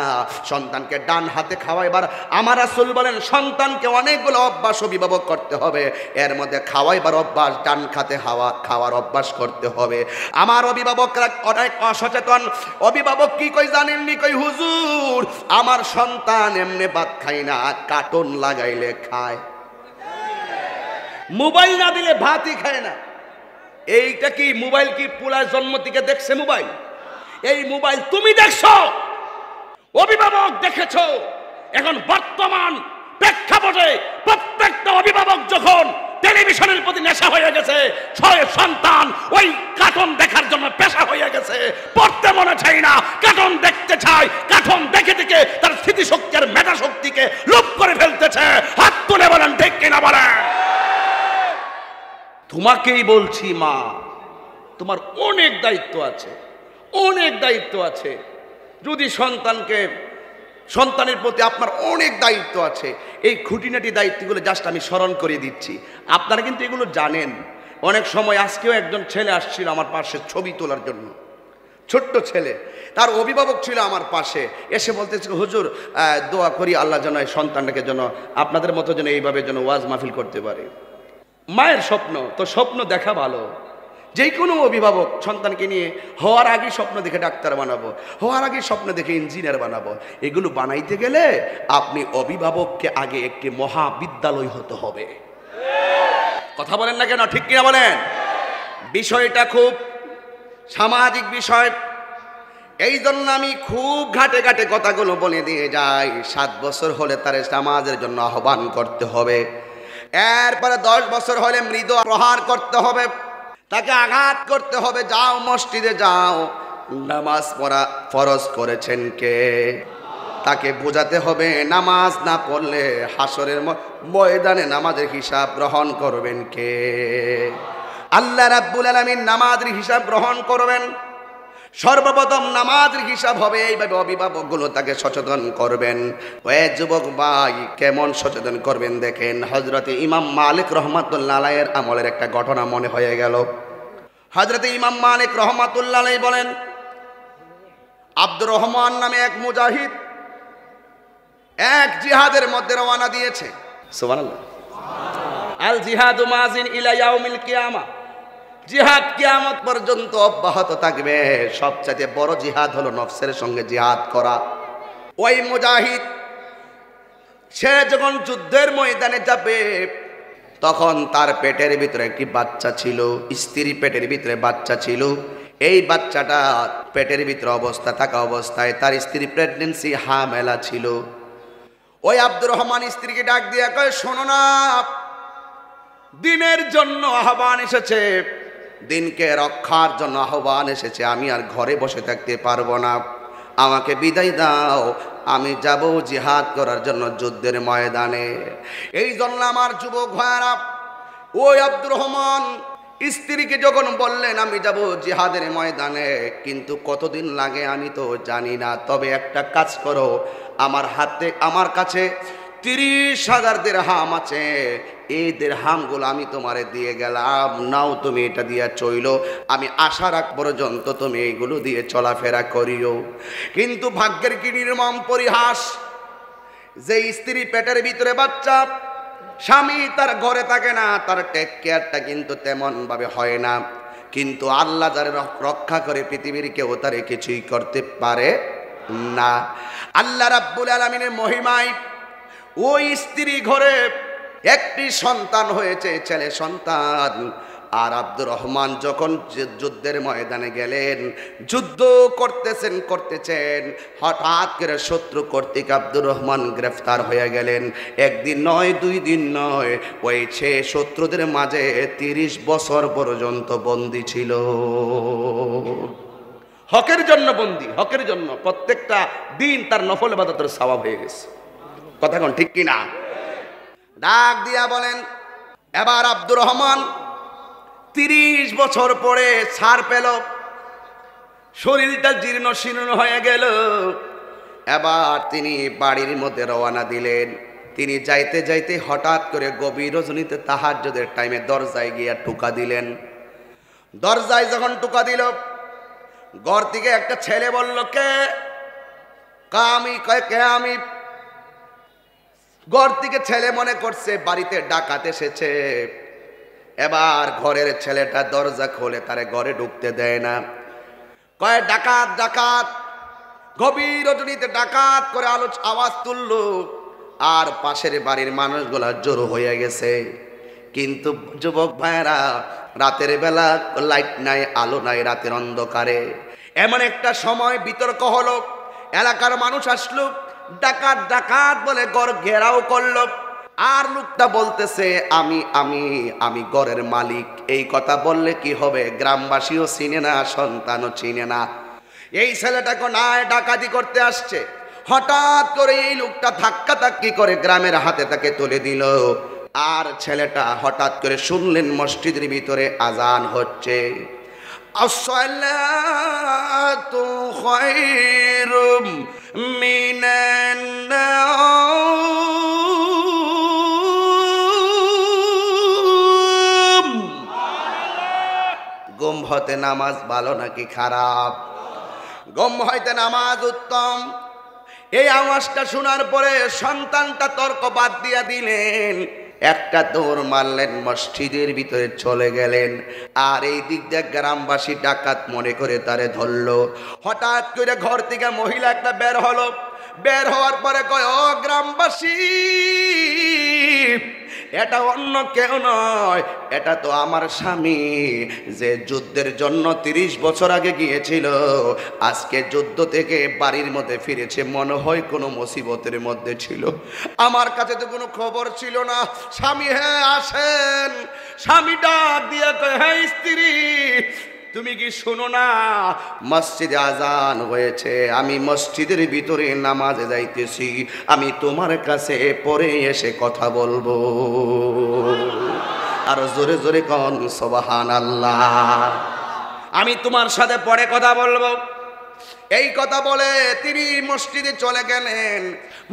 সন্তানকে ডান হাতে খাওয়াইবার আমার আসল বলেন সন্তানকে অনেকগুলো অভ্যাস অভিভাবক করতে হবে এর মধ্যে খাওয়াইবার অভ্যাস ডান খাতে হাওয়া খাওয়ার অভ্যাস করতে হবে আমার অভিভাবকরা অনেক অসচেতন অভিভাবক কি কই জানেননি কই হুজুর আমার সন্তান এমনি ভাত খায় না কার্টুন লাগাইলে খায় মোবাইল না দিলে ভাতই খায় না এইটা কি মোবাইল কি পুলার জন্ম থেকে দেখছে মোবাইল এই মোবাইল তুমি দেখছো অভিভাবক দেখেছ এখন বর্তমান প্রেক্ষাপটে প্রত্যেকটা অভিভাবক যখন টেলিভিশনের প্রতি নেশা হয়ে গেছে ছয় সন্তান ওই কার্টুন দেখার জন্য পেশা হয়ে গেছে পড়তে মনে চাই না কার্টুন দেখতে চাই কার্টুন দেখে দেখে তার স্মৃতিশক্তি আর মেধা শক্তিকে লোপ করে ফেলতেছে হাত তুলে বলেন ঠিক কিনা বলেন তোমাকেই বলছি মা তোমার অনেক দায়িত্ব আছে অনেক দায়িত্ব আছে যদি সন্তানকে সন্তানের প্রতি আপনার অনেক দায়িত্ব আছে এই খুঁটিনাটি দায়িত্বগুলো জাস্ট আমি স্মরণ করে দিচ্ছি আপনারা কিন্তু এগুলো জানেন অনেক সময় আজকেও একজন ছেলে আসছিল আমার পাশে ছবি তোলার জন্য ছোট্ট ছেলে তার অভিভাবক ছিল আমার পাশে এসে বলতেছে হুজুর দোয়া করি আল্লাহ যেন সন্তানটাকে যেন আপনাদের মতো যেন এইভাবে যেন ওয়াজ মাহফিল করতে পারে মায়ের স্বপ্ন তো স্বপ্ন দেখা ভালো যে কোনো অভিভাবক সন্তানকে নিয়ে হওয়ার আগে স্বপ্ন দেখে ডাক্তার বানাবো হওয়ার আগে স্বপ্ন দেখে ইঞ্জিনিয়ার বানাবো এগুলো বানাইতে গেলে আপনি অভিভাবককে আগে একটি মহাবিদ্যালয় হতে হবে কথা বলেন না কেন ঠিক কিনা বলেন বিষয়টা খুব সামাজিক বিষয় এই জন্য আমি খুব ঘাটে ঘাটে কথাগুলো বলে দিয়ে যাই সাত বছর হলে তার সমাজের জন্য আহ্বান করতে হবে এরপরে দশ বছর হলে মৃদ প্রহার করতে হবে তাকে আঘাত করতে হবে যাও মসজিদে যাও নামাজ পড়া ফরজ করেছেন কে তাকে বোঝাতে হবে নামাজ না পড়লে হাসরের ময়দানে নামাজের হিসাব গ্রহণ করবেন কে আল্লাহ রাব্বুল আলমিন নামাজের হিসাব গ্রহণ করবেন সর্বপ্রথম নামাজের হিসাব হবে এইভাবে অভিভাবকগুলো তাকে সচেতন করবেন ওয়ে যুবক ভাই কেমন সচেতন করবেন দেখেন হজরতে ইমাম মালিক রহমাতুল্লা আলাইয়ের আমলের একটা ঘটনা মনে হয়ে গেল হজরতে ইমাম মালিক রহমাতুল্লা আলাই বলেন আব্দুর রহমান নামে এক মুজাহিদ এক জিহাদের মধ্যে রওয়ানা দিয়েছে সুবহানাল্লাহ আল জিহাদু মাজিন ইলা ইয়াউমিল কিয়ামা জিহাদ কিয়ামত পর্যন্ত অব্যাহত থাকবে সবচাইতে বড় জিহাদ হলো নফসের সঙ্গে জিহাদ করা ওই মুজাহিদ সে যখন যুদ্ধের ময়দানে যাবে তখন তার পেটের ভিতরে একটি বাচ্চা ছিল স্ত্রী পেটের ভিতরে বাচ্চা ছিল এই বাচ্চাটা পেটের ভিতরে অবস্থা থাকা অবস্থায় তার স্ত্রী প্রেগনেন্সি হামেলা ছিল ওই আব্দুর রহমান স্ত্রীকে ডাক দিয়ে কয় শোনো না দিনের জন্য আহ্বান এসেছে দিনকে রক্ষার জন্য আহ্বান এসেছে আমি আর ঘরে বসে থাকতে পারবো না আমাকে বিদায় দাও আমি যাব জিহাদ করার জন্য যুদ্ধের ময়দানে এই জন্য আমার যুবক ভয়ারাপ ওই আব্দুর রহমান স্ত্রীকে যখন বললেন আমি যাব জিহাদের ময়দানে কিন্তু কতদিন লাগে আমি তো জানি না তবে একটা কাজ করো আমার হাতে আমার কাছে তিরিশ হাজার দেড় হাম আছে এই দেড়হামগুলো আমি তোমারে দিয়ে গেলাম নাও তুমি এটা দিয়া চইল আমি আশা রাখ পর্যন্ত তুমি এইগুলো দিয়ে চলাফেরা করিও কিন্তু ভাগ্যের কি নির্মম পরিহাস যে স্ত্রী পেটের ভিতরে বাচ্চা স্বামী তার ঘরে থাকে না তার টেক কেয়ারটা কিন্তু তেমনভাবে হয় না কিন্তু আল্লাহ যারে রক্ষা করে পৃথিবীর কেউ তারে কিছুই করতে পারে না আল্লাহ রাব্বুল আলমিনের মহিমায় ওই স্ত্রী ঘরে একটি সন্তান হয়েছে ছেলে সন্তান আর আব্দুর রহমান যখন যুদ্ধের ময়দানে গেলেন যুদ্ধ করতেছেন করতেছেন হঠাৎ করে শত্রু কর্তৃক আব্দুর রহমান গ্রেফতার হয়ে গেলেন একদিন নয় দুই দিন নয় ওই ছে শত্রুদের মাঝে তিরিশ বছর পর্যন্ত বন্দি ছিল হকের জন্য বন্দি হকের জন্য প্রত্যেকটা দিন তার নফল বাদাতের স্বভাব হয়ে গেছে কথা কোন ঠিক কিনা ডাক দিয়া বলেন এবার আব্দুর রহমান তিরিশ বছর পরে ছাড় পেল শরীরটা জীর্ণ শীর্ণ হয়ে গেল এবার তিনি বাড়ির মধ্যে রওয়ানা দিলেন তিনি যাইতে যাইতে হঠাৎ করে গভীর রজনীতে তাহার যদি টাইমে দরজায় গিয়া টোকা দিলেন দরজায় যখন টুকা দিল ঘর থেকে একটা ছেলে বলল কে কা আমি কে আমি ঘর থেকে ছেলে মনে করছে বাড়িতে ডাকাত এসেছে এবার ঘরের ছেলেটা দরজা খোলে তারে ঘরে ঢুকতে দেয় না কয়ে ডাকাত ডাকাত গভীর রজনীতে ডাকাত করে আলো আওয়াজ তুলল আর পাশের বাড়ির মানুষগুলা জোর হয়ে গেছে কিন্তু যুবক ভাইয়েরা রাতের বেলা লাইট নাই আলো নাই রাতের অন্ধকারে এমন একটা সময় বিতর্ক হলো এলাকার মানুষ আসলো ডাকাত ডাকাত বলে গড় ঘেরাও করলো আর লোকটা বলতেছে আমি আমি আমি গড়ের মালিক এই কথা বললে কি হবে গ্রামবাসীও চিনে না সন্তানও চিনে না এই ছেলেটাকে নায় ডাকাতি করতে আসছে হঠাৎ করে এই লোকটা ধাক্কা ধাক্কি করে গ্রামের হাতে তাকে তুলে দিল আর ছেলেটা হঠাৎ করে শুনলেন মসজিদের ভিতরে আজান হচ্ছে الصلاة خير من النوم হতে নামাজ ভালো নাকি খারাপ গম হইতে নামাজ উত্তম এই আওয়াজটা শোনার পরে সন্তানটা তর্ক বাদ দিয়া দিলেন একটা দৌড় মারলেন মসজিদের ভিতরে চলে গেলেন আর এই দিক দিয়ে গ্রামবাসী ডাকাত মনে করে তারে ধরল হঠাৎ করে ঘর থেকে মহিলা একটা বের হলো বের হওয়ার পরে কয় ও গ্রামবাসী এটা অন্য কেউ নয় এটা তো আমার স্বামী যে যুদ্ধের জন্য ৩০ বছর আগে গিয়েছিল আজকে যুদ্ধ থেকে বাড়ির মধ্যে ফিরেছে মনে হয় কোনো মুসিবতের মধ্যে ছিল আমার কাছে তো কোনো খবর ছিল না স্বামী হ্যাঁ আসেন স্বামীটা দিয়ে দিয়ে হ্যাঁ স্ত্রী তুমি কি শোনো না মসজিদে আজান হয়েছে আমি মসজিদের ভিতরে নামাজে যাইতেছি আমি তোমার কাছে পরে এসে কথা বলবো আর জোরে জোরে কন সবাহান আল্লাহ আমি তোমার সাথে পরে কথা বলবো এই কথা বলে তিনি মসজিদে চলে গেলেন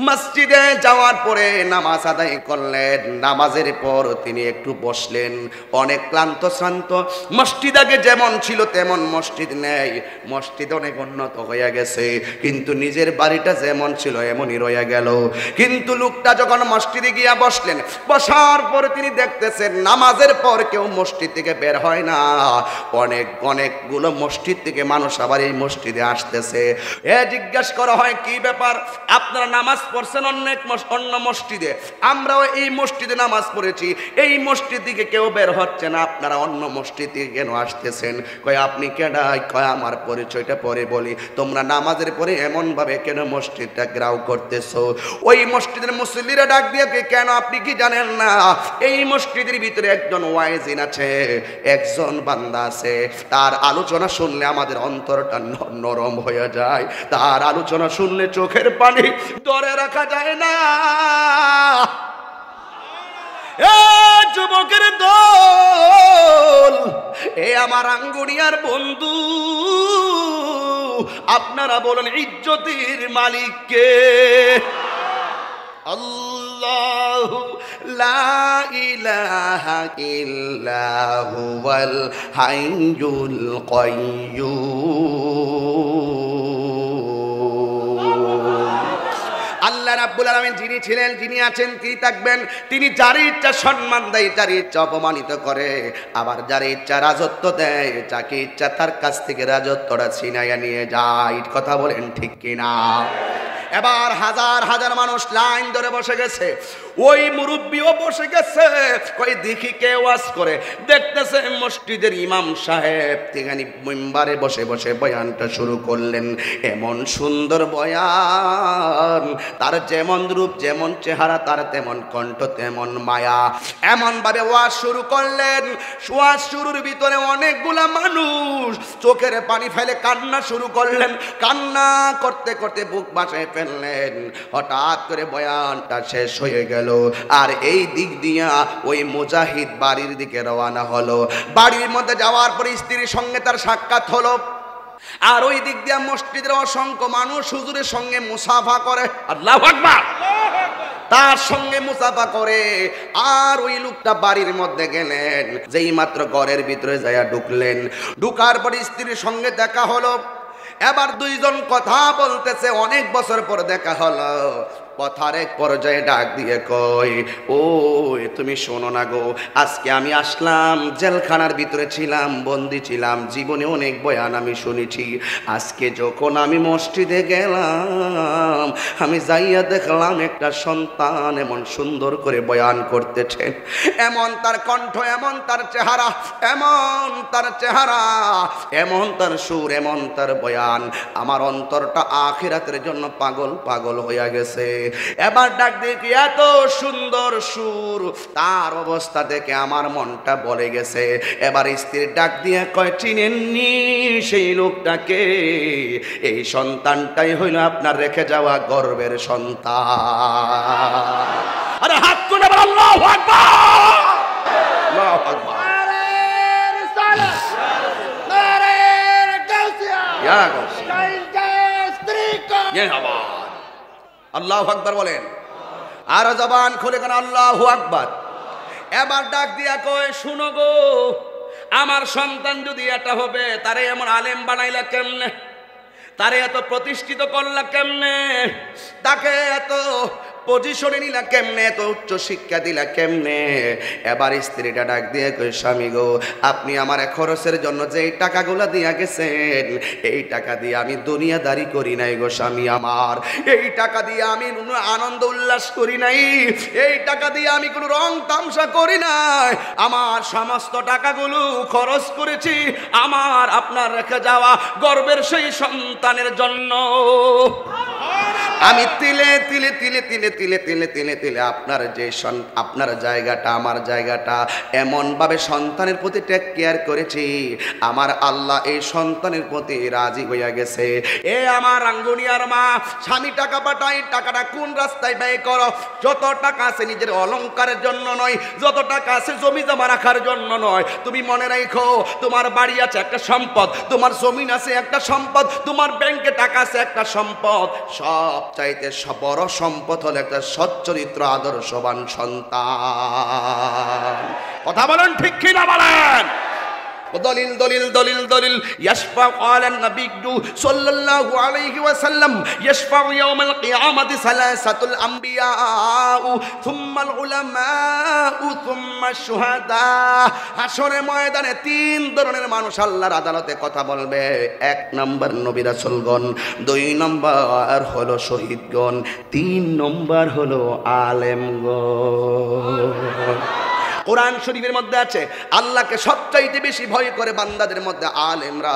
মসজিদে যাওয়ার পরে নামাজ আদায় করলেন নামাজের পর তিনি একটু বসলেন অনেক ক্লান্ত শ্রান্ত মসজিদ আগে যেমন ছিল তেমন মসজিদ নেই মসজিদ অনেক উন্নত হয়ে গেছে কিন্তু নিজের বাড়িটা যেমন ছিল এমনই রয়ে গেল কিন্তু লোকটা যখন মসজিদে গিয়া বসলেন বসার পর তিনি দেখতেছেন নামাজের পর কেউ মসজিদ থেকে বের হয় না অনেক অনেকগুলো মসজিদ থেকে মানুষ আবার এই মসজিদে আসতেছে হয়েছে এ জিজ্ঞাসা করা হয় কি ব্যাপার আপনারা নামাজ পড়ছেন অন্য এক অন্য মসজিদে আমরাও এই মসজিদে নামাজ পড়েছি এই মসজিদ দিকে কেউ বের হচ্ছে না আপনারা অন্য মসজিদ দিকে কেন আসতেছেন কয় আপনি কেডাই কয় আমার পরিচয়টা পরে বলি তোমরা নামাজের পরে এমনভাবে কেন মসজিদটা গ্রাউ করতেছো ওই মসজিদের মুসল্লিরা ডাক দিয়ে কেন আপনি কি জানেন না এই মসজিদের ভিতরে একজন ওয়াইজিন আছে একজন বান্দা আছে তার আলোচনা শুনলে আমাদের অন্তরটা নরম হয়ে হয়ে যায় তার আলোচনা শুনলে চোখের পানি ধরে রাখা যায় না যুবকের দল এ আমার আঙ্গুরিয়ার বন্ধু আপনারা বলেন ইজ্জতির মালিককে আল্লাহ الله لا إله إلا هو الحي القيوم আল্লাহ রাব্বুল আলমিন যিনি ছিলেন যিনি আছেন তিনি থাকবেন তিনি যার ইচ্ছা সম্মান দেয় যার ইচ্ছা অপমানিত করে আবার যার ইচ্ছা রাজত্ব দেয় যাকে ইচ্ছা তার কাছ থেকে রাজত্বটা ছিনাইয়া নিয়ে যায় কথা বলেন ঠিক কিনা এবার হাজার হাজার মানুষ লাইন ধরে বসে গেছে ওই মুরব্বীও বসে গেছে ওই দেখি কে ওয়াজ করে দেখতেছে মসজিদের ইমাম সাহেব তিনি মেম্বারে বসে বসে বয়ানটা শুরু করলেন এমন সুন্দর বয়ান তার যেমন রূপ যেমন চেহারা তার তেমন কণ্ঠ তেমন মায়া এমনভাবে ওয়াজ শুরু করলেন ওয়াজ শুরুর ভিতরে অনেকগুলা মানুষ চোখের পানি ফেলে কান্না শুরু করলেন কান্না করতে করতে বুক বাসায় ফেললেন হঠাৎ করে বয়ানটা শেষ হয়ে গেল আর এই দিক দিয়া ওই মুজাহিদ বাড়ির দিকে রওনা হলো বাড়ির মধ্যে যাওয়ার পর স্ত্রীর সঙ্গে তার সাক্ষাৎ হলো আর ওই দিক দিয়া মসজিদের অসংখ্য মানুষ হুজুরের সঙ্গে মুসাফা করে আল্লাহ আকবার তার সঙ্গে মুসাফা করে আর ওই লোকটা বাড়ির মধ্যে গেলেন যেই মাত্র ঘরের ভিতরে যায়া ঢুকলেন ঢুকার পরে স্ত্রীর সঙ্গে দেখা হলো এবার দুইজন কথা বলতেছে অনেক বছর পর দেখা হলো কথার এক পর্যায়ে ডাক দিয়ে কয় ও তুমি শোনো না গো আজকে আমি আসলাম জেলখানার ভিতরে ছিলাম বন্দি ছিলাম জীবনে অনেক বয়ান আমি শুনেছি আজকে যখন আমি মসজিদে গেলাম আমি যাইয়া দেখলাম একটা সন্তান এমন সুন্দর করে বয়ান করতেছে এমন তার কণ্ঠ এমন তার চেহারা এমন তার চেহারা এমন তার সুর এমন তার বয়ান আমার অন্তরটা আখেরাতের জন্য পাগল পাগল হইয়া গেছে এবার ডাক দেখি এত সুন্দর সুর তার অবস্থা দেখে আমার মনটা বলে গেছে এবার স্ত্রীর ডাক দিয়ে কয় চিনেননি সেই লোকটাকে এই সন্তানটাই হইল আপনার রেখে যাওয়া গর্বের সন্তান আরে হাত তুলে আল্লাহ আকবর বলেন আর জবান খুলে কেন আল্লাহ আকবর এবার ডাক দিয়া কয় শুনো গো আমার সন্তান যদি এটা হবে তারে এমন আলেম বানাইলা কেমনে তারে এত প্রতিষ্ঠিত করলা কেমনে তাকে এত পজিশনে নিলা কেমনে এত উচ্চ শিক্ষা দিলা কেমনে এবার স্ত্রীটা ডাক দিয়ে কই স্বামী গো আপনি আমার খরচের জন্য যে টাকাগুলো দিয়া গেছেন এই টাকা দিয়ে আমি দুনিয়াদারি করি নাই গো স্বামী আমার এই টাকা দিয়ে আমি আনন্দ উল্লাস করি নাই এই টাকা দিয়ে আমি কোনো রং তামসা করি নাই আমার সমস্ত টাকাগুলো খরচ করেছি আমার আপনার রেখে যাওয়া গর্বের সেই সন্তানের জন্য আমি তিলে তিলে তিলে তিলে তিলে তিলে তিলে তিলে আপনার যে আপনার জায়গাটা আমার জায়গাটা এমনভাবে সন্তানের প্রতি টেক কেয়ার করেছি আমার আল্লাহ এই সন্তানের প্রতি রাজি হইয়া গেছে এ আমার আঙ্গুনিয়ার মা স্বামী টাকা পাঠাই টাকাটা কোন রাস্তায় ব্যয় করো যত টাকা আছে নিজের অলঙ্কারের জন্য নয় যত টাকা আছে জমি জমা রাখার জন্য নয় তুমি মনে রাখো তোমার বাড়ি আছে একটা সম্পদ তোমার জমিন আছে একটা সম্পদ তোমার ব্যাংকে টাকা আছে একটা সম্পদ সব সবচাইতে বড় সম্পদ হল একটা সচ্চরিত্র আদর্শবান সন্তান কথা বলেন ঠিক কিনা বলেন দলিল দলিল দলিল দলিল ইয়াশফা ক্বালা নাবিয়্যু সাল্লাল্লাহু আলাইহি ওয়াসাল্লাম ইয়াশফা ইয়াউমাল কিয়ামাতি সালাসাতুল আমবিয়া থুম্মাল উলামা থুম্মা শুহাদা হাসরের ময়দানে তিন ধরনের মানুষ আল্লাহর আদালতে কথা বলবে এক নম্বর নবী রাসূলগণ দুই নম্বর হলো শহীদগণ তিন নম্বর হলো আলেমগণ কোরআন শরীফের মধ্যে আছে আল্লাহকে সবচাইতে বেশি ভয় করে বান্দাদের মধ্যে আলেমরা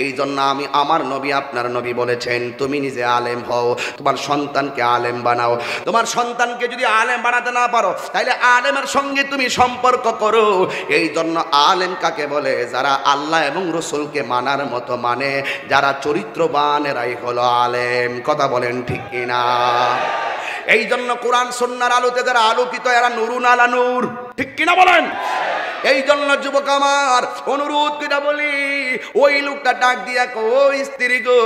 এই জন্য আমি আমার নবী আপনার নবী বলেছেন তুমি নিজে আলেম হও তোমার সন্তানকে আলেম বানাও তোমার সন্তানকে যদি আলেম বানাতে না পারো তাহলে আলেমের সঙ্গে তুমি সম্পর্ক করো এই জন্য আলেম কাকে বলে যারা আল্লাহ এবং রসুলকে মানার মতো মানে যারা চরিত্রবান এরাই হলো আলেম কথা বলেন ঠিক কিনা এই জন্য কোরআন সন্ন্যার আলোতে যারা আলোকিত এরা নুরুন আলা নূর ঠিক কিনা বলেন এই জন্য যুবক আমার অনুরোধ কিনা বলি ওই লোকটা ডাক দিয়া কই স্ত্রী গো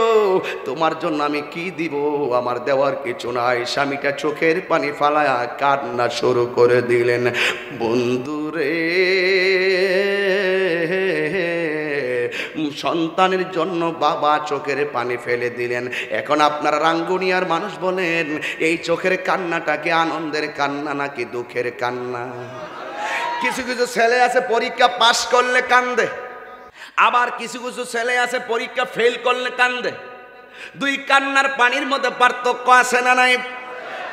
তোমার জন্য আমি কি দিব আমার দেওয়ার কিছু নাই স্বামীটা চোখের পানি ফালায়া কান্না শুরু করে দিলেন বন্ধুরে সন্তানের জন্য বাবা চোখের পানি ফেলে দিলেন এখন আপনার রাঙ্গুনিয়ার মানুষ বলেন এই চোখের কান্নাটাকে আনন্দের কান্না নাকি দুঃখের কান্না কিছু কিছু ছেলে আছে পরীক্ষা পাশ করলে কান্দে আবার কিছু কিছু ছেলে আছে পরীক্ষা ফেল করলে কান্দে দুই কান্নার পানির মধ্যে পার্থক্য আছে না নাই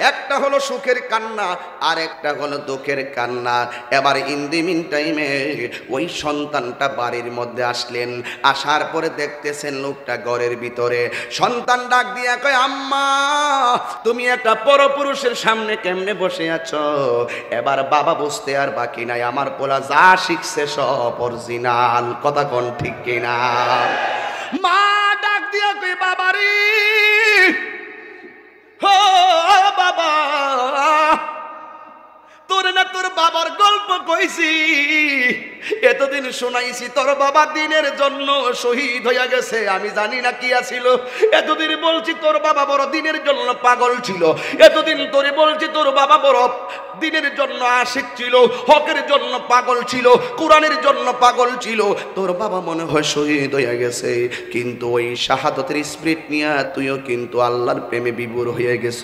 একটা হলো সুখের কান্না আর একটা হলো দুঃখের কান্না এবার মিন টাইমে ওই সন্তানটা বাড়ির মধ্যে আসলেন আসার পরে দেখতেছেন লোকটা ঘরের ভিতরে সন্তান ডাক দিয়ে কয় আম্মা তুমি একটা পরপুরুষের সামনে কেমনে বসে আছো এবার বাবা বুঝতে আর বাকি নাই আমার পোলা যা শিখছে সব অরিজিনাল কথা কোন ঠিক কিনা মা ডাক দিয়া কই বাবারি হো বাবা তোর না তোর বাবার গল্প কইছি এতদিন শোনাইছি তোর বাবা দিনের জন্য শহীদ হইয়া গেছে আমি জানি না কি আছিল এতদিন বলছি তোর বাবা বড় দিনের জন্য পাগল ছিল এতদিন তোরে বলছি তোর বাবা বড় দিনের জন্য আশিক ছিল হকের জন্য পাগল ছিল কোরআনের জন্য পাগল ছিল তোর বাবা মনে হয় শহীদ হইয়া গেছে কিন্তু ওই শাহাদতের স্প্রিট নিয়ে তুইও কিন্তু আল্লাহর প্রেমে বিবর হয়ে গেছ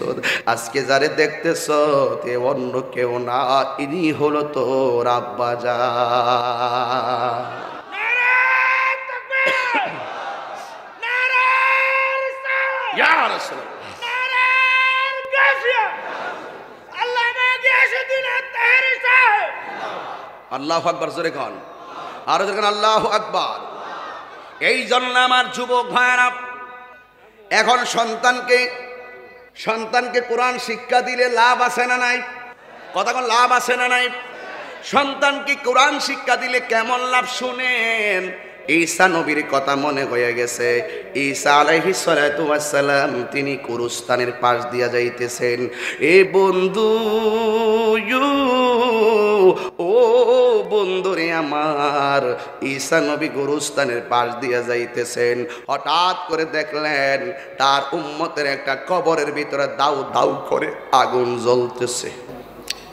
আজকে যারে দেখতেছ তে অন্য কেউ না ইনি হলো তোর আব্বা যা আল্লাহ আকবর জোরে কন আরো যখন আল্লাহ আকবর এই জন্য আমার যুবক ভাইরা এখন সন্তানকে সন্তানকে কোরআন শিক্ষা দিলে লাভ আছে না নাই কথা লাভ আছে না নাই সন্তানকে কোরআন শিক্ষা দিলে কেমন লাভ শুনেন ঈসা নবীর কথা মনে হয়ে গেছে ঈসা আলাইহি সালাম তিনি কুরুস্তানের পাশ দিয়া যাইতেছেন এ বন্ধু ও বন্ধুরে আমার ঈসা নবী গুরুস্তানের পাশ দিয়া যাইতেছেন হঠাৎ করে দেখলেন তার উম্মতের একটা কবরের ভিতরে দাউ দাউ করে আগুন জ্বলতেছে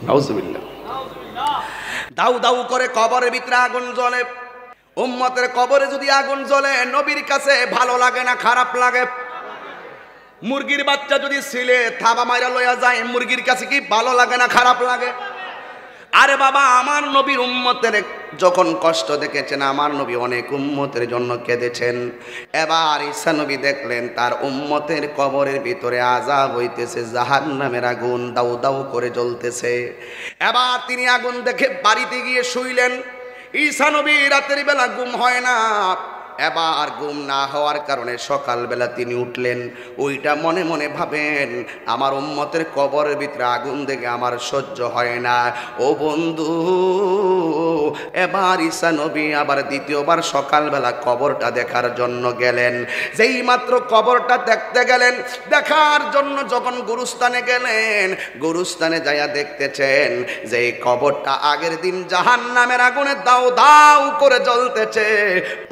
নাউজুবিল্লাহ দাউ দাউ করে কবরের ভিতরে আগুন জ্বলে উম্মতের কবরে যদি আগুন জ্বলে নবীর কাছে ভালো লাগে না খারাপ লাগে মুরগির বাচ্চা যদি ছিলে থাবা মাইরা লইয়া যায় মুরগির কাছে কি ভালো লাগে না খারাপ লাগে আরে বাবা আমার নবীর উম্মতের যখন কষ্ট দেখেছেন আমার নবী অনেক উম্মতের জন্য কেঁদেছেন এবার ঈসা নবী দেখলেন তার উম্মতের কবরের ভিতরে আজাব হইতেছে জাহান নামের আগুন দাউ দাউ করে জ্বলতেছে এবার তিনি আগুন দেখে বাড়িতে গিয়ে শুইলেন ঈসা নবী রাতের বেলা গুম হয় না এবার ঘুম না হওয়ার কারণে সকালবেলা তিনি উঠলেন ওইটা মনে মনে ভাবেন আমার উম্মতের কবরের ভিতরে আগুন দেখে আমার সহ্য হয় না ও বন্ধু এবার ঈশা নবী আবার দ্বিতীয়বার সকালবেলা কবরটা দেখার জন্য গেলেন যেই মাত্র কবরটা দেখতে গেলেন দেখার জন্য যখন গুরুস্থানে গেলেন গুরুস্থানে যাইয়া দেখতেছেন যে কবরটা আগের দিন জাহান নামের আগুনে দাও দাও করে জ্বলতেছে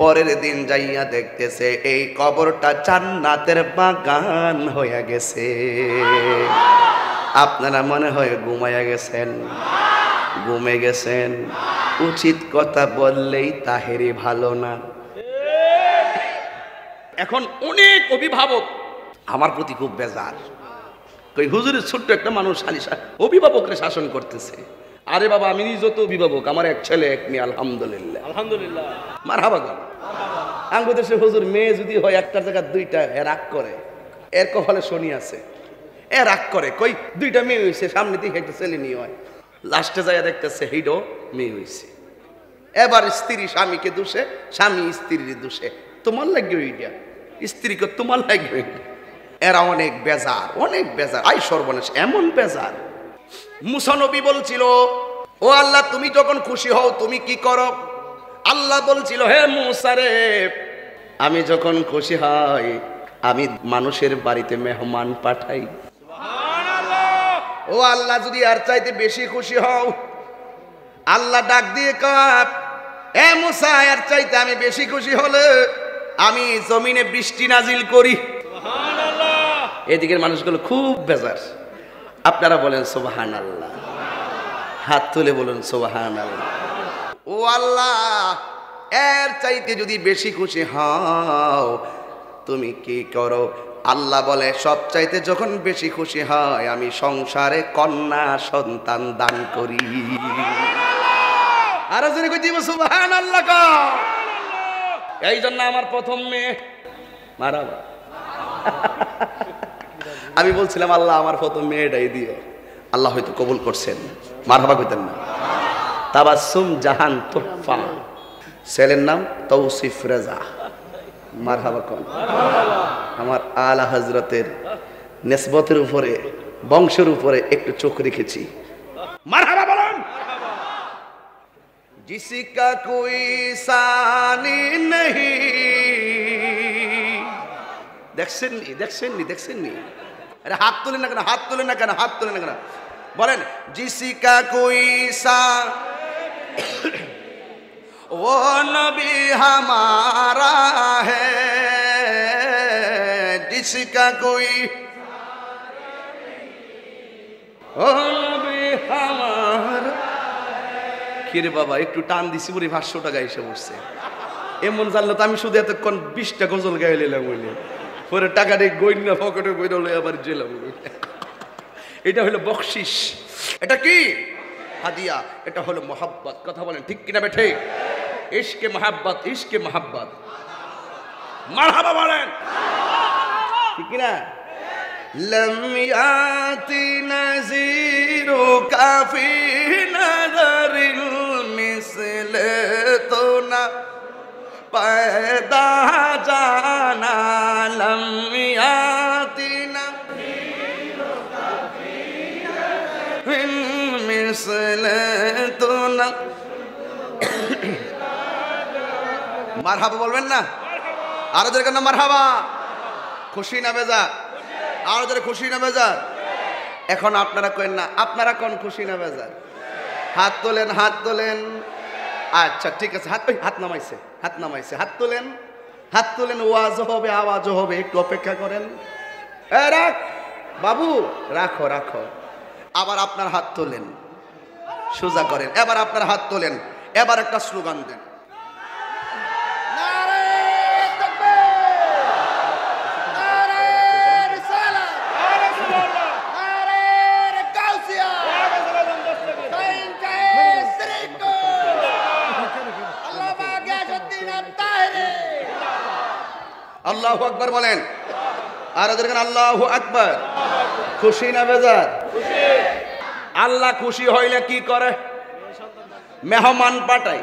পরের দিন যাইয়া দেখতেছে এই কবরটা জান্নাতের বাগান হইয়া গেছে আপনারা মনে হয় ঘুমাইয়া গেছেন ঘুমে গেছেন উচিত কথা বললেই তাহেরি ভালো না এখন অনেক অভিভাবক আমার প্রতি খুব বেজার কই হুজুরের ছোট্ট একটা মানুষ খালি অভিভাবকরে শাসন করতেছে আরে বাবা আমি নিজে অভিভাবক আমার এক ছেলে এক মেয়ে আলহামদুলিল্লাহ আলহামদুলিল্লাহ মার হাবা আঙ্গু হুজুর মেয়ে যদি হয় একটার জায়গায় দুইটা এ রাগ করে এর কপালে শনি আছে এ রাগ করে কই দুইটা মেয়ে হয়েছে সামনে দিকে একটা ছেলে নিয়ে হয় লাস্টে যাইয়া দেখতেছে হিডো মেয়ে হয়েছে এবার স্ত্রী স্বামীকে দোষে স্বামী স্ত্রীর দোষে তোমার লাগবে ওইটা স্ত্রীকে তোমার লাগবে ওইটা এরা অনেক বেজার অনেক বেজার আই সর্বনাশ এমন বেজার মুসানবী বলছিল ও আল্লাহ তুমি যখন খুশি হও তুমি কি করো আল্লাহ বলছিল হে মুসারে আমি যখন খুশি হই আমি মানুষের বাড়িতে মেহমান পাঠাই ও আল্লাহ যদি আর চাইতে বেশি খুশি হও আল্লাহ ডাক দিয়ে কাপ এ মুসা আর চাইতে আমি বেশি খুশি হলে আমি জমিনে বৃষ্টি নাজিল করি এদিকের মানুষগুলো খুব বেজার আপনারা বলেন সোবাহান আল্লাহ হাত তুলে বলুন সোবাহান আল্লাহ ও আল্লাহ এর চাইতে যদি বেশি খুশি হও তুমি কি করো আল্লাহ বলে সব চাইতে যখন বেশি খুশি হয় আমি সংসারে কন্যা সন্তান দান করি আরো জনে কই সুবহান আল্লাহ এই জন্য আমার প্রথম মেয়ে মারাবা আমি বলছিলাম আল্লাহ আমার প্রথম মেয়েটাই দিও আল্লাহ হয়তো কবুল করছেন মারহাবা কইতেন না তাবাসুম জাহান তোফা ছেলের নাম তৌসিফ রেজা মারহাবা কন আমার আলা হজরতের নেসবতের উপরে বংশের উপরে একটু চোখ রেখেছি মারহাবা বলেন জিসিকা কোই সানি নহি দেখছেন নি দেখছেন নি দেখছেন নি আরে হাত তুলে না কেন হাত তুলে না কেন হাত তুলে না কেন বলেন জিসিকা কোই वो नबी হামারা है जिसका कोई ओ नबी हमारा কিরে বাবা একটু টান দিছি বলে পাঁচশো টাকা এসে বসছে এমন জানলে তো আমি শুধু এতক্ষণ বিশটা গজল গাই নিলাম বলে পরে টাকাটা গইন না পকেটে গইন আবার জেলাম এটা হলো বকশিস এটা কি হাদিয়া এটা হলো মহাব্বত কথা বলেন ঠিক কিনা বেঠে ইশকে মোহাব্বত ইশকে মোহাব্বত মারহাবা বলেন ঠিক কিনা لم يات কাফি নাজারিল মিসলে তো না পায়দা জানা لم মারহাবা হাবা বলবেন না আরো জোরে কেন মার হাবা খুশি না বেজা আরো জোরে খুশি না বেজা এখন আপনারা কেন না আপনারা কোন খুশি না বেজা হাত তোলেন হাত তোলেন আচ্ছা ঠিক আছে হাত হাত নামাইছে হাত নামাইছে হাত তোলেন হাত তোলেন ওয়াজ হবে আওয়াজও হবে একটু অপেক্ষা করেন রাখ বাবু রাখো রাখো আবার আপনার হাত তোলেন সোজা করেন এবার আপনার হাত তোলেন এবার একটা স্লোগান দেন আল্লাহ আকবর বলেন আর ওদেরকে আল্লাহ আকবর খুশি না বেজার আল্লাহ খুশি হইলে কি করে মেহমান পাঠাই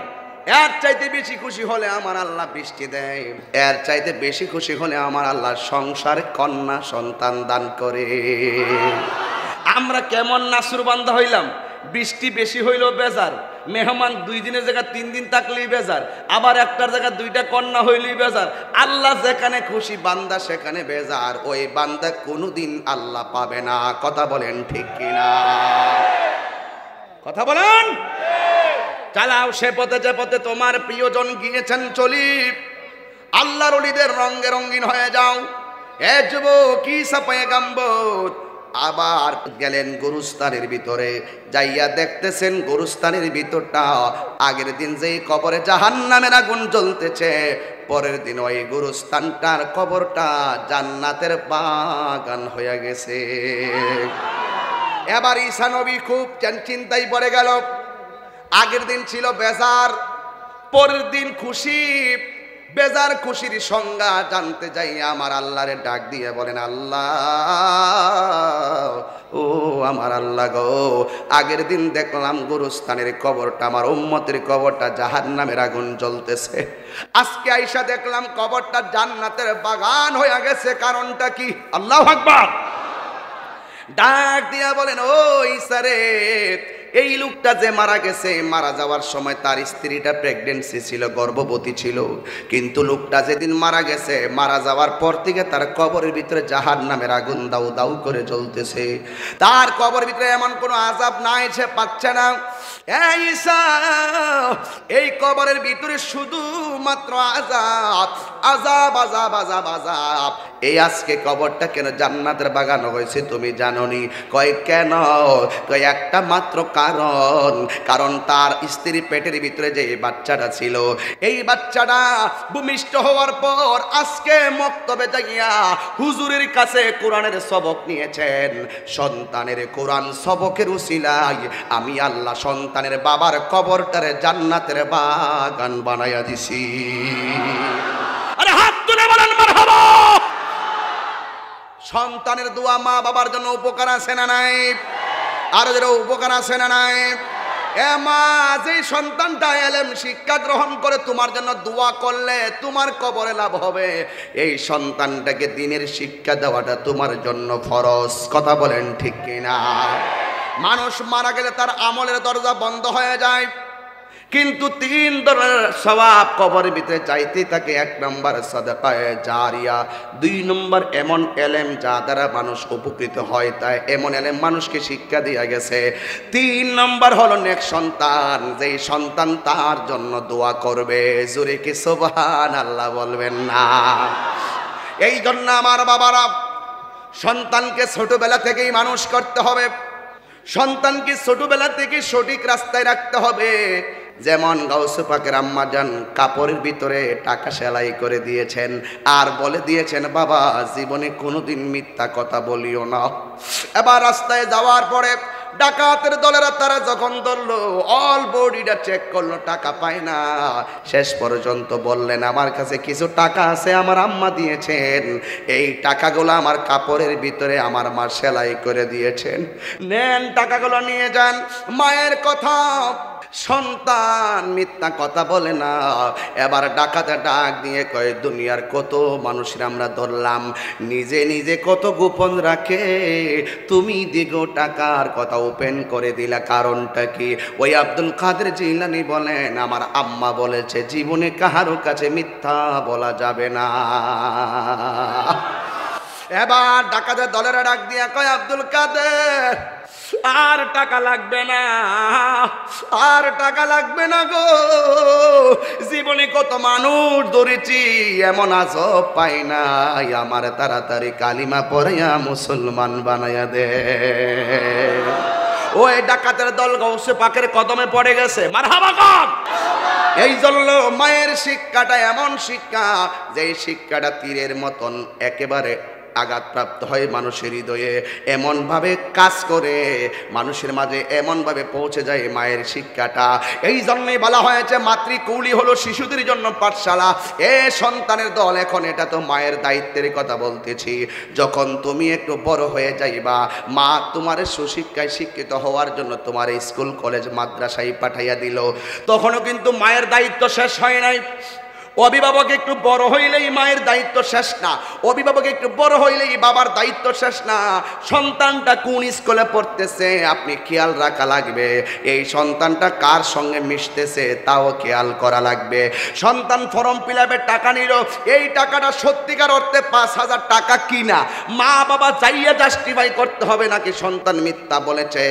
এর চাইতে বেশি খুশি হলে আমার আল্লাহ বৃষ্টি দেয় এর চাইতে বেশি খুশি হলে আমার আল্লাহ সংসার কন্যা সন্তান দান করে আমরা কেমন নাসুর বান্ধা হইলাম বৃষ্টি বেশি হইল বেজার মেহমান দুই দিনের জায়গায় তিন দিন থাকলেই বেজার আবার একটার জায়গায় দুইটা কন্যা হইলেই বেজার আল্লাহ যেখানে খুশি বান্দা সেখানে বেজার ওই বান্দা কোনোদিন আল্লাহ পাবে না কথা বলেন ঠিক কিনা কথা বলেন চালাও সে পথে যে পথে তোমার প্রিয়জন গিয়েছেন চলি আল্লাহর অলিদের রঙ্গে রঙ্গিন হয়ে যাও এ যুব কি সাপায় গাম্বত আবার গেলেন গরুস্থানের ভিতরে যাইয়া দেখতেছেন গরুস্থানের ভিতরটা আগের দিন যেই কবরে জাহান নামের আগুন জ্বলতেছে পরের দিন ওই গরুস্থানটার কবরটা জান্নাতের বাগান হয়ে গেছে এবার নবী খুব চিন্তাই পড়ে গেল আগের দিন ছিল বেজার পরের দিন খুশি বেজার খুশির সংজ্ঞা জানতে যাই আমার আল্লাহরে ডাক দিয়ে বলেন আল্লাহ ও আমার আল্লাহ গো আগের দিন দেখলাম গুরুস্থানের কবরটা আমার উম্মতের কবরটা জাহার নামের আগুন জ্বলতেছে আজকে আইসা দেখলাম কবরটা জান্নাতের বাগান হয়ে গেছে কারণটা কি আল্লাহ ডাক দিয়া বলেন ও ইসারে এই লোকটা যে মারা গেছে মারা যাওয়ার সময় তার স্ত্রীটা প্রেগনেন্সি ছিল গর্ভবতী ছিল কিন্তু লোকটা যেদিন মারা গেছে মারা যাওয়ার পর থেকে তার কবরের ভিতরে জাহার নামের আগুন দাউ দাউ করে চলতেছে তার কবর ভিতরে এমন কোনো আজাব না এসে পাচ্ছে না এই কবরের ভিতরে শুধুমাত্র আজাব আজাব আজাব আজাব আজাব এই আজকে কবরটা কেন জান্নাতের বাগানো হয়েছে তুমি জানো নি কয় কেন কয় একটা মাত্র কারণ কারণ তার স্ত্রীর পেটের ভিতরে যে বাচ্চাটা ছিল এই বাচ্চাটা ভূমিষ্ঠ হওয়ার পর আজকে মক্তবে যাইয়া হুজুরের কাছে কোরআনের সবক নিয়েছেন সন্তানের কোরআন সবকের উশিলাই আমি আল্লাহ সন্তানের বাবার কবরটারে জান্নাতের বাগান বানাইয়া দিছি আরে হাত তুলে বলেন সন্তানের দোয়া মা বাবার জন্য উপকার আছে না নাই আর যারা উপকার আছে না নাই এ মা যে সন্তানটা এলেম শিক্ষা গ্রহণ করে তোমার জন্য দোয়া করলে তোমার কবরে লাভ হবে এই সন্তানটাকে দিনের শিক্ষা দেওয়াটা তোমার জন্য ফরজ কথা বলেন ঠিক কিনা মানুষ মারা গেলে তার আমলের দরজা বন্ধ হয়ে যায় কিন্তু তিন ধরনের স্বভাব কবরের ভিতরে চাইতে থাকে এক নম্বর সদকায় জারিয়া দুই নম্বর এমন এলেম যা দ্বারা মানুষ উপকৃত হয় তাই এমন এলেম মানুষকে শিক্ষা দেওয়া গেছে তিন নম্বর হল এক সন্তান যে সন্তান তার জন্য দোয়া করবে জোরে কি সোবাহান আল্লাহ বলবেন না এই জন্য আমার বাবারা সন্তানকে ছোটবেলা থেকেই মানুষ করতে হবে সন্তানকে ছোটবেলা থেকে সঠিক রাস্তায় রাখতে হবে যেমন গাউসু আম্মা যান কাপড়ের ভিতরে টাকা সেলাই করে দিয়েছেন আর বলে দিয়েছেন বাবা জীবনে কোনোদিন মিথ্যা কথা বলিও না এবার রাস্তায় যাওয়ার পরে ডাকাতের দলেরা তারা যখন ধরলো অল বডিটা চেক করলো টাকা পায় না শেষ পর্যন্ত বললেন আমার কাছে কিছু টাকা আছে আমার আম্মা দিয়েছেন এই টাকাগুলো আমার কাপড়ের ভিতরে আমার মা সেলাই করে দিয়েছেন নেন টাকাগুলো নিয়ে যান মায়ের কথা সন্তান মিথ্যা কথা বলে না এবার ডাকাতে ডাক দিয়ে কয়ে দুনিয়ার কত মানুষের আমরা ধরলাম নিজে নিজে কত গোপন রাখে তুমি দিগ টাকার কথা ওপেন করে দিলা কারণটা কি ওই আব্দুল কাদের জিলানি বলেন আমার আম্মা বলেছে জীবনে কাহারও কাছে মিথ্যা বলা যাবে না এবার ডাকাতের দলেরা ডাক দিয়া কয় আব্দুল কাদের আর টাকা লাগবে না আর টাকা লাগবে না গো জীবনে কত মানুষ ধরেছি এমন আজ পাই নাই আমার তাড়াতাড়ি কালিমা পড়াইয়া মুসলমান বানাইয়া দে ও এই ডাকাতের দল গৌসে পাকের কদমে পড়ে গেছে মার এই জন্য মায়ের শিক্ষাটা এমন শিক্ষা যে শিক্ষাটা তীরের মতন একেবারে আঘাতপ্রাপ্ত হয় মানুষের হৃদয়ে এমনভাবে কাজ করে মানুষের মাঝে এমনভাবে পৌঁছে যায় মায়ের শিক্ষাটা এই জন্যই বলা হয়েছে মাতৃকৌলি হলো শিশুদের জন্য পাঠশালা এ সন্তানের দল এখন এটা তো মায়ের দায়িত্বের কথা বলতেছি যখন তুমি একটু বড় হয়ে যাইবা মা তোমার সুশিক্ষায় শিক্ষিত হওয়ার জন্য তোমার স্কুল কলেজ মাদ্রাসায় পাঠাইয়া দিল তখনও কিন্তু মায়ের দায়িত্ব শেষ হয় নাই অভিভাবক একটু বড় হইলেই মায়ের দায়িত্ব শেষ না অভিভাবক একটু বড় হইলেই বাবার দায়িত্ব শেষ না সন্তানটা কোন স্কুলে পড়তেছে আপনি খেয়াল রাখা লাগবে এই সন্তানটা কার সঙ্গে মিশতেছে তাও খেয়াল করা লাগবে সন্তান ফর্ম ফিল টাকা নিল এই টাকাটা সত্যিকার অর্থে পাঁচ হাজার টাকা কিনা মা বাবা চাইয়া জাস্টিফাই করতে হবে নাকি সন্তান মিথ্যা বলেছে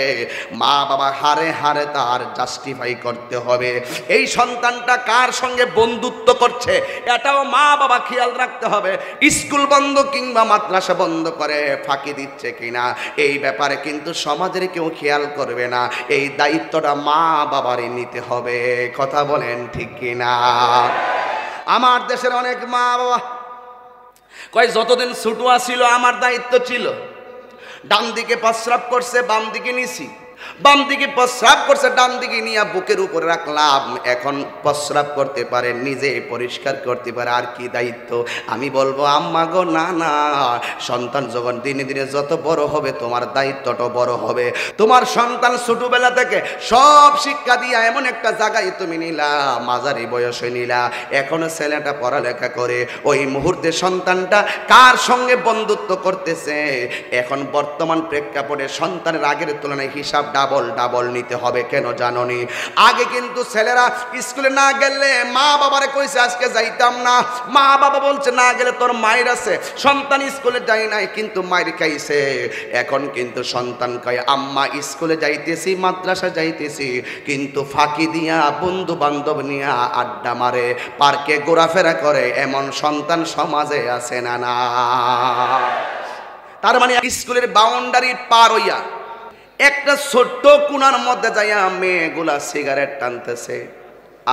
মা বাবা হারে হারে তার জাস্টিফাই করতে হবে এই সন্তানটা কার সঙ্গে বন্ধুত্ব করতে করছে এটাও মা বাবা খেয়াল রাখতে হবে স্কুল বন্ধ কিংবা মাদ্রাসা বন্ধ করে ফাঁকি দিচ্ছে কিনা এই ব্যাপারে কিন্তু সমাজের কেউ খেয়াল করবে না এই দায়িত্বটা মা বাবারই নিতে হবে কথা বলেন ঠিক কিনা আমার দেশের অনেক মা বাবা কয় যতদিন ছুটুয়া ছিল আমার দায়িত্ব ছিল ডান দিকে প্রস্রাব করছে বাম দিকে নিছি বাম দিকে প্রস্রাব করছে ডান দিকে নিয়ে বুকের উপরে রাখলাম এখন প্রস্রাব করতে পারে নিজে পরিষ্কার করতে পারে আর কি দায়িত্ব আমি বলবো আম্মা গো না না সন্তান যখন দিনে দিনে যত বড় হবে তোমার দায়িত্বটা বড় হবে তোমার সন্তান ছোটবেলা থেকে সব শিক্ষা দিয়া এমন একটা জায়গায় তুমি নিলা মাঝারি বয়সে নিলা এখনো ছেলেটা পড়ালেখা করে ওই মুহূর্তে সন্তানটা কার সঙ্গে বন্ধুত্ব করতেছে এখন বর্তমান প্রেক্ষাপটে সন্তানের আগের তুলনায় হিসাব ডাবল ডাবল নিতে হবে কেন জাননি আগে কিন্তু ছেলেরা স্কুলে না গেলে মা বাবারে কইছে আজকে যাইতাম না মা বাবা বলছে না গেলে তোর মায়ের আছে সন্তান স্কুলে যাই নাই কিন্তু মায়ের খাইছে এখন কিন্তু সন্তান কয় আম্মা স্কুলে যাইতেছি মাদ্রাসা যাইতেছি কিন্তু ফাঁকি দিয়া বন্ধু বান্ধব নিয়া আড্ডা মারে পার্কে ঘোরাফেরা করে এমন সন্তান সমাজে আছে না না তার মানে স্কুলের বাউন্ডারি পার হইয়া একটা ছোট্ট কোনার মধ্যে যাইয়া মেয়েগুলা সিগারেট টানতেছে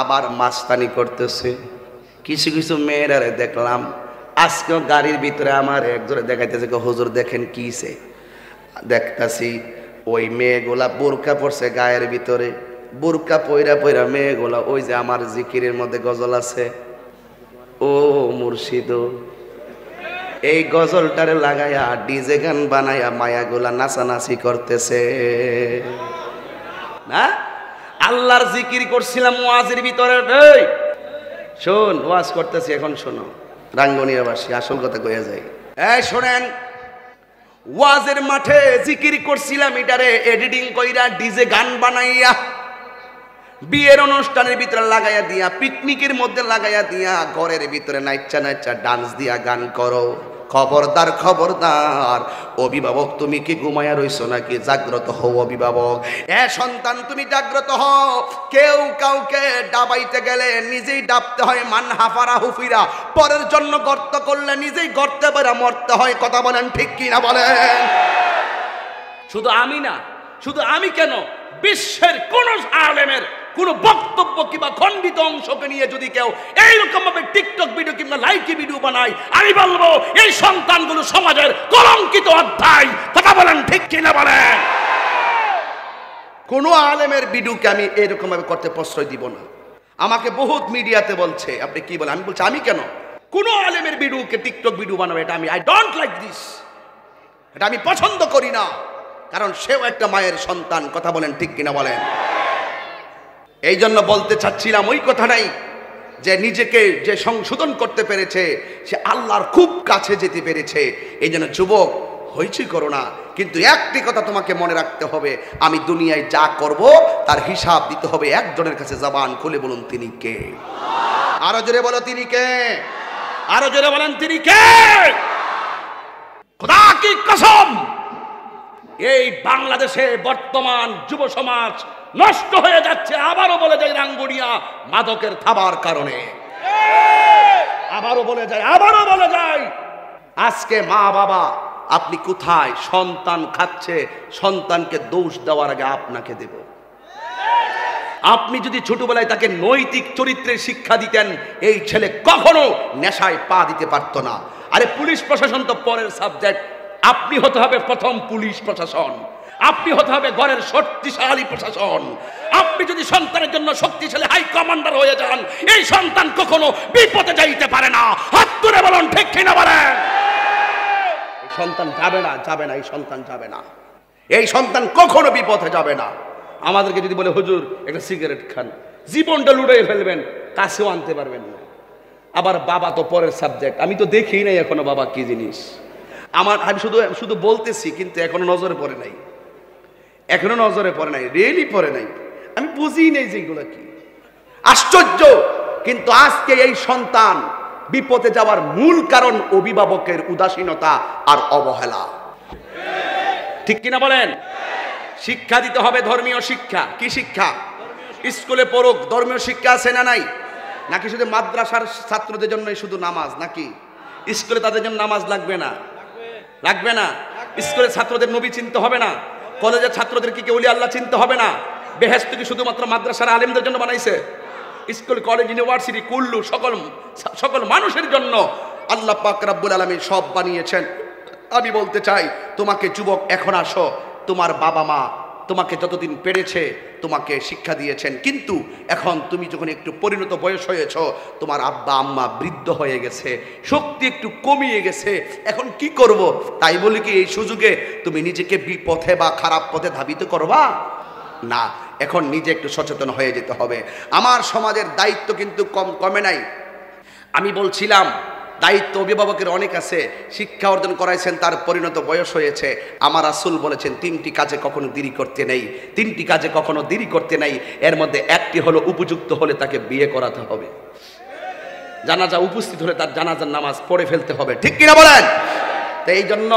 আবার মাস্তানি করতেছে কিছু কিছু মেয়েরা দেখলাম আজকেও গাড়ির ভিতরে আমার একজোরে দেখাইতেছে হুজুর দেখেন কিসে দেখতাছি ওই মেয়েগুলা বোরকা পড়ছে গায়ের ভিতরে বোরকা পয়রা পয়রা মেয়েগুলা ওই যে আমার জিকিরের মধ্যে গজল আছে ও মুর্শিদ এই গজলটারে লাগায়া ডিজে গান বানায়া মায়াগুলা নাচানাচি করতেছে না আল্লাহর জিকির করছিলাম ওয়াজের ভিতরে শোন ওয়াজ করতেছি এখন শোনো রাঙ্গনিয়াবাসী আসল কথা কয়ে যাই এই শোনেন ওয়াজের মাঠে জিকির করছিলাম এটারে এডিটিং কইরা ডিজে গান বানাইয়া বিয়ের অনুষ্ঠানের ভিতরে লাগাইয়া দিয়া পিকনিকের মধ্যে লাগাইয়া দিয়া ঘরের ভিতরে নাইচা নাইচা ডান্স দিয়া গান করো খবরদার খবরদার অভিভাবক তুমি কি ঘুমায়া রইছো নাকি জাগ্রত হও অভিভাবক এ সন্তান তুমি জাগ্রত হও কেউ কাউকে ডাবাইতে গেলে নিজেই ডাবতে হয় মান হাফারা হুফিরা পরের জন্য গর্ত করলে নিজেই গর্তে বেরা মরতে হয় কথা বলেন ঠিক কিনা বলেন শুধু আমি না শুধু আমি কেন বিশ্বের কোন আলেমের কোনো বক্তব্য কিংবা খণ্ডিত অংশকে নিয়ে যদি কেউ এইরকমভাবে টিকটক ভিডিও কিংবা লাইকি ভিডিও বানায় আমি বলবো এই সন্তানগুলো সমাজের কলঙ্কিত অধ্যায় কথা বলেন ঠিক কিনা বলেন কোনো আলেমের ভিডিওকে আমি এরকমভাবে করতে প্রশ্রয় দিব না আমাকে বহুত মিডিয়াতে বলছে আপনি কি বলেন আমি বলছি আমি কেন কোন আলেমের ভিডিওকে টিকটক ভিডিও বানাবে এটা আমি আই ডোন্ট লাইক দিস এটা আমি পছন্দ করি না কারণ সেও একটা মায়ের সন্তান কথা বলেন ঠিক কিনা বলেন এই জন্য বলতে চাচ্ছিলাম ওই কথাটাই যে নিজেকে যে সংশোধন করতে পেরেছে সে আল্লাহর খুব কাছে যেতে পেরেছে এই জন্য যুবক হয়েছি করো না কিন্তু একটি কথা তোমাকে মনে রাখতে হবে আমি দুনিয়ায় যা করব তার হিসাব দিতে হবে একজনের কাছে জবান খুলে বলুন তিনি কে আরো জোরে বলো তিনি কে আরো জোরে বলেন তিনি কে খোদা কি কসম এই বাংলাদেশে বর্তমান যুব সমাজ নষ্ট হয়ে যাচ্ছে আবারও বলে যায় রাঙ্গুড়িয়া মাদকের থাবার কারণে আবারও বলে যায় আবারও বলে যায় আজকে মা বাবা আপনি কোথায় সন্তান খাচ্ছে সন্তানকে দোষ দেওয়ার আগে আপনাকে দেব আপনি যদি ছোটবেলায় তাকে নৈতিক চরিত্রের শিক্ষা দিতেন এই ছেলে কখনো নেশায় পা দিতে পারত না আরে পুলিশ প্রশাসন তো পরের সাবজেক্ট আপনি হতে হবে প্রথম পুলিশ প্রশাসন আপনি হতে হবে ঘরের শক্তিশালী প্রশাসন আপনি যদি সন্তানের জন্য শক্তিশালী হাই কমান্ডার হয়ে যান এই সন্তান কখনো বিপদে যাইতে পারে না হাত তুলে বলুন ঠিক কিনা বলে সন্তান যাবে না যাবে না এই সন্তান যাবে না এই সন্তান কখনো বিপথে যাবে না আমাদেরকে যদি বলে হুজুর একটা সিগারেট খান জীবনটা লুটাই ফেলবেন কাছেও আনতে পারবেন না আবার বাবা তো পরের সাবজেক্ট আমি তো দেখি নাই এখনো বাবা কি জিনিস আমার আমি শুধু শুধু বলতেছি কিন্তু এখনো নজরে পড়ে নাই এখনো নজরে পড়ে নাই রিয়েলি পড়ে নাই আমি বুঝি নেই যেগুলো কি আশ্চর্য কিন্তু আজকে এই সন্তান বিপদে যাওয়ার মূল কারণ অভিভাবকের উদাসীনতা আর অবহেলা ঠিক কিনা বলেন শিক্ষা দিতে হবে ধর্মীয় শিক্ষা কি শিক্ষা স্কুলে পড়ুক ধর্মীয় শিক্ষা আছে না নাই নাকি শুধু মাদ্রাসার ছাত্রদের জন্য শুধু নামাজ নাকি স্কুলে তাদের জন্য নামাজ লাগবে না লাগবে না স্কুলের ছাত্রদের নবী চিনতে হবে না কলেজের ছাত্রদেরকে কি ওলি আল্লাহ চিনতে হবে না বেহেস্ত কি শুধুমাত্র মাদ্রাসার আলিমদের জন্য বানাইছে স্কুল কলেজ ইউনিভার্সিটি কুল্লু সকল সকল মানুষের জন্য আল্লাহ পাক রাব্বুল আলমী সব বানিয়েছেন আমি বলতে চাই তোমাকে যুবক এখন আসো তোমার বাবা মা তোমাকে যতদিন পেরেছে তোমাকে শিক্ষা দিয়েছেন কিন্তু এখন তুমি যখন একটু পরিণত বয়স হয়েছ তোমার আব্বা আম্মা বৃদ্ধ হয়ে গেছে শক্তি একটু কমিয়ে গেছে এখন কি করব। তাই বলি কি এই সুযোগে তুমি নিজেকে বিপথে বা খারাপ পথে ধাবিত করবা না এখন নিজে একটু সচেতন হয়ে যেতে হবে আমার সমাজের দায়িত্ব কিন্তু কম কমে নাই আমি বলছিলাম দায়িত্ব অভিভাবকের অনেক আছে শিক্ষা অর্জন করাইছেন তার পরিণত বয়স হয়েছে আমার আসুল বলেছেন তিনটি কাজে কখনো দেরি করতে নেই তিনটি কাজে কখনো দেরি করতে নেই এর মধ্যে একটি হলো উপযুক্ত হলে তাকে বিয়ে করাতে হবে জানাজা উপস্থিত হলে তার জানাজার নামাজ পড়ে ফেলতে হবে ঠিক কিনা বলেন তো এই জন্য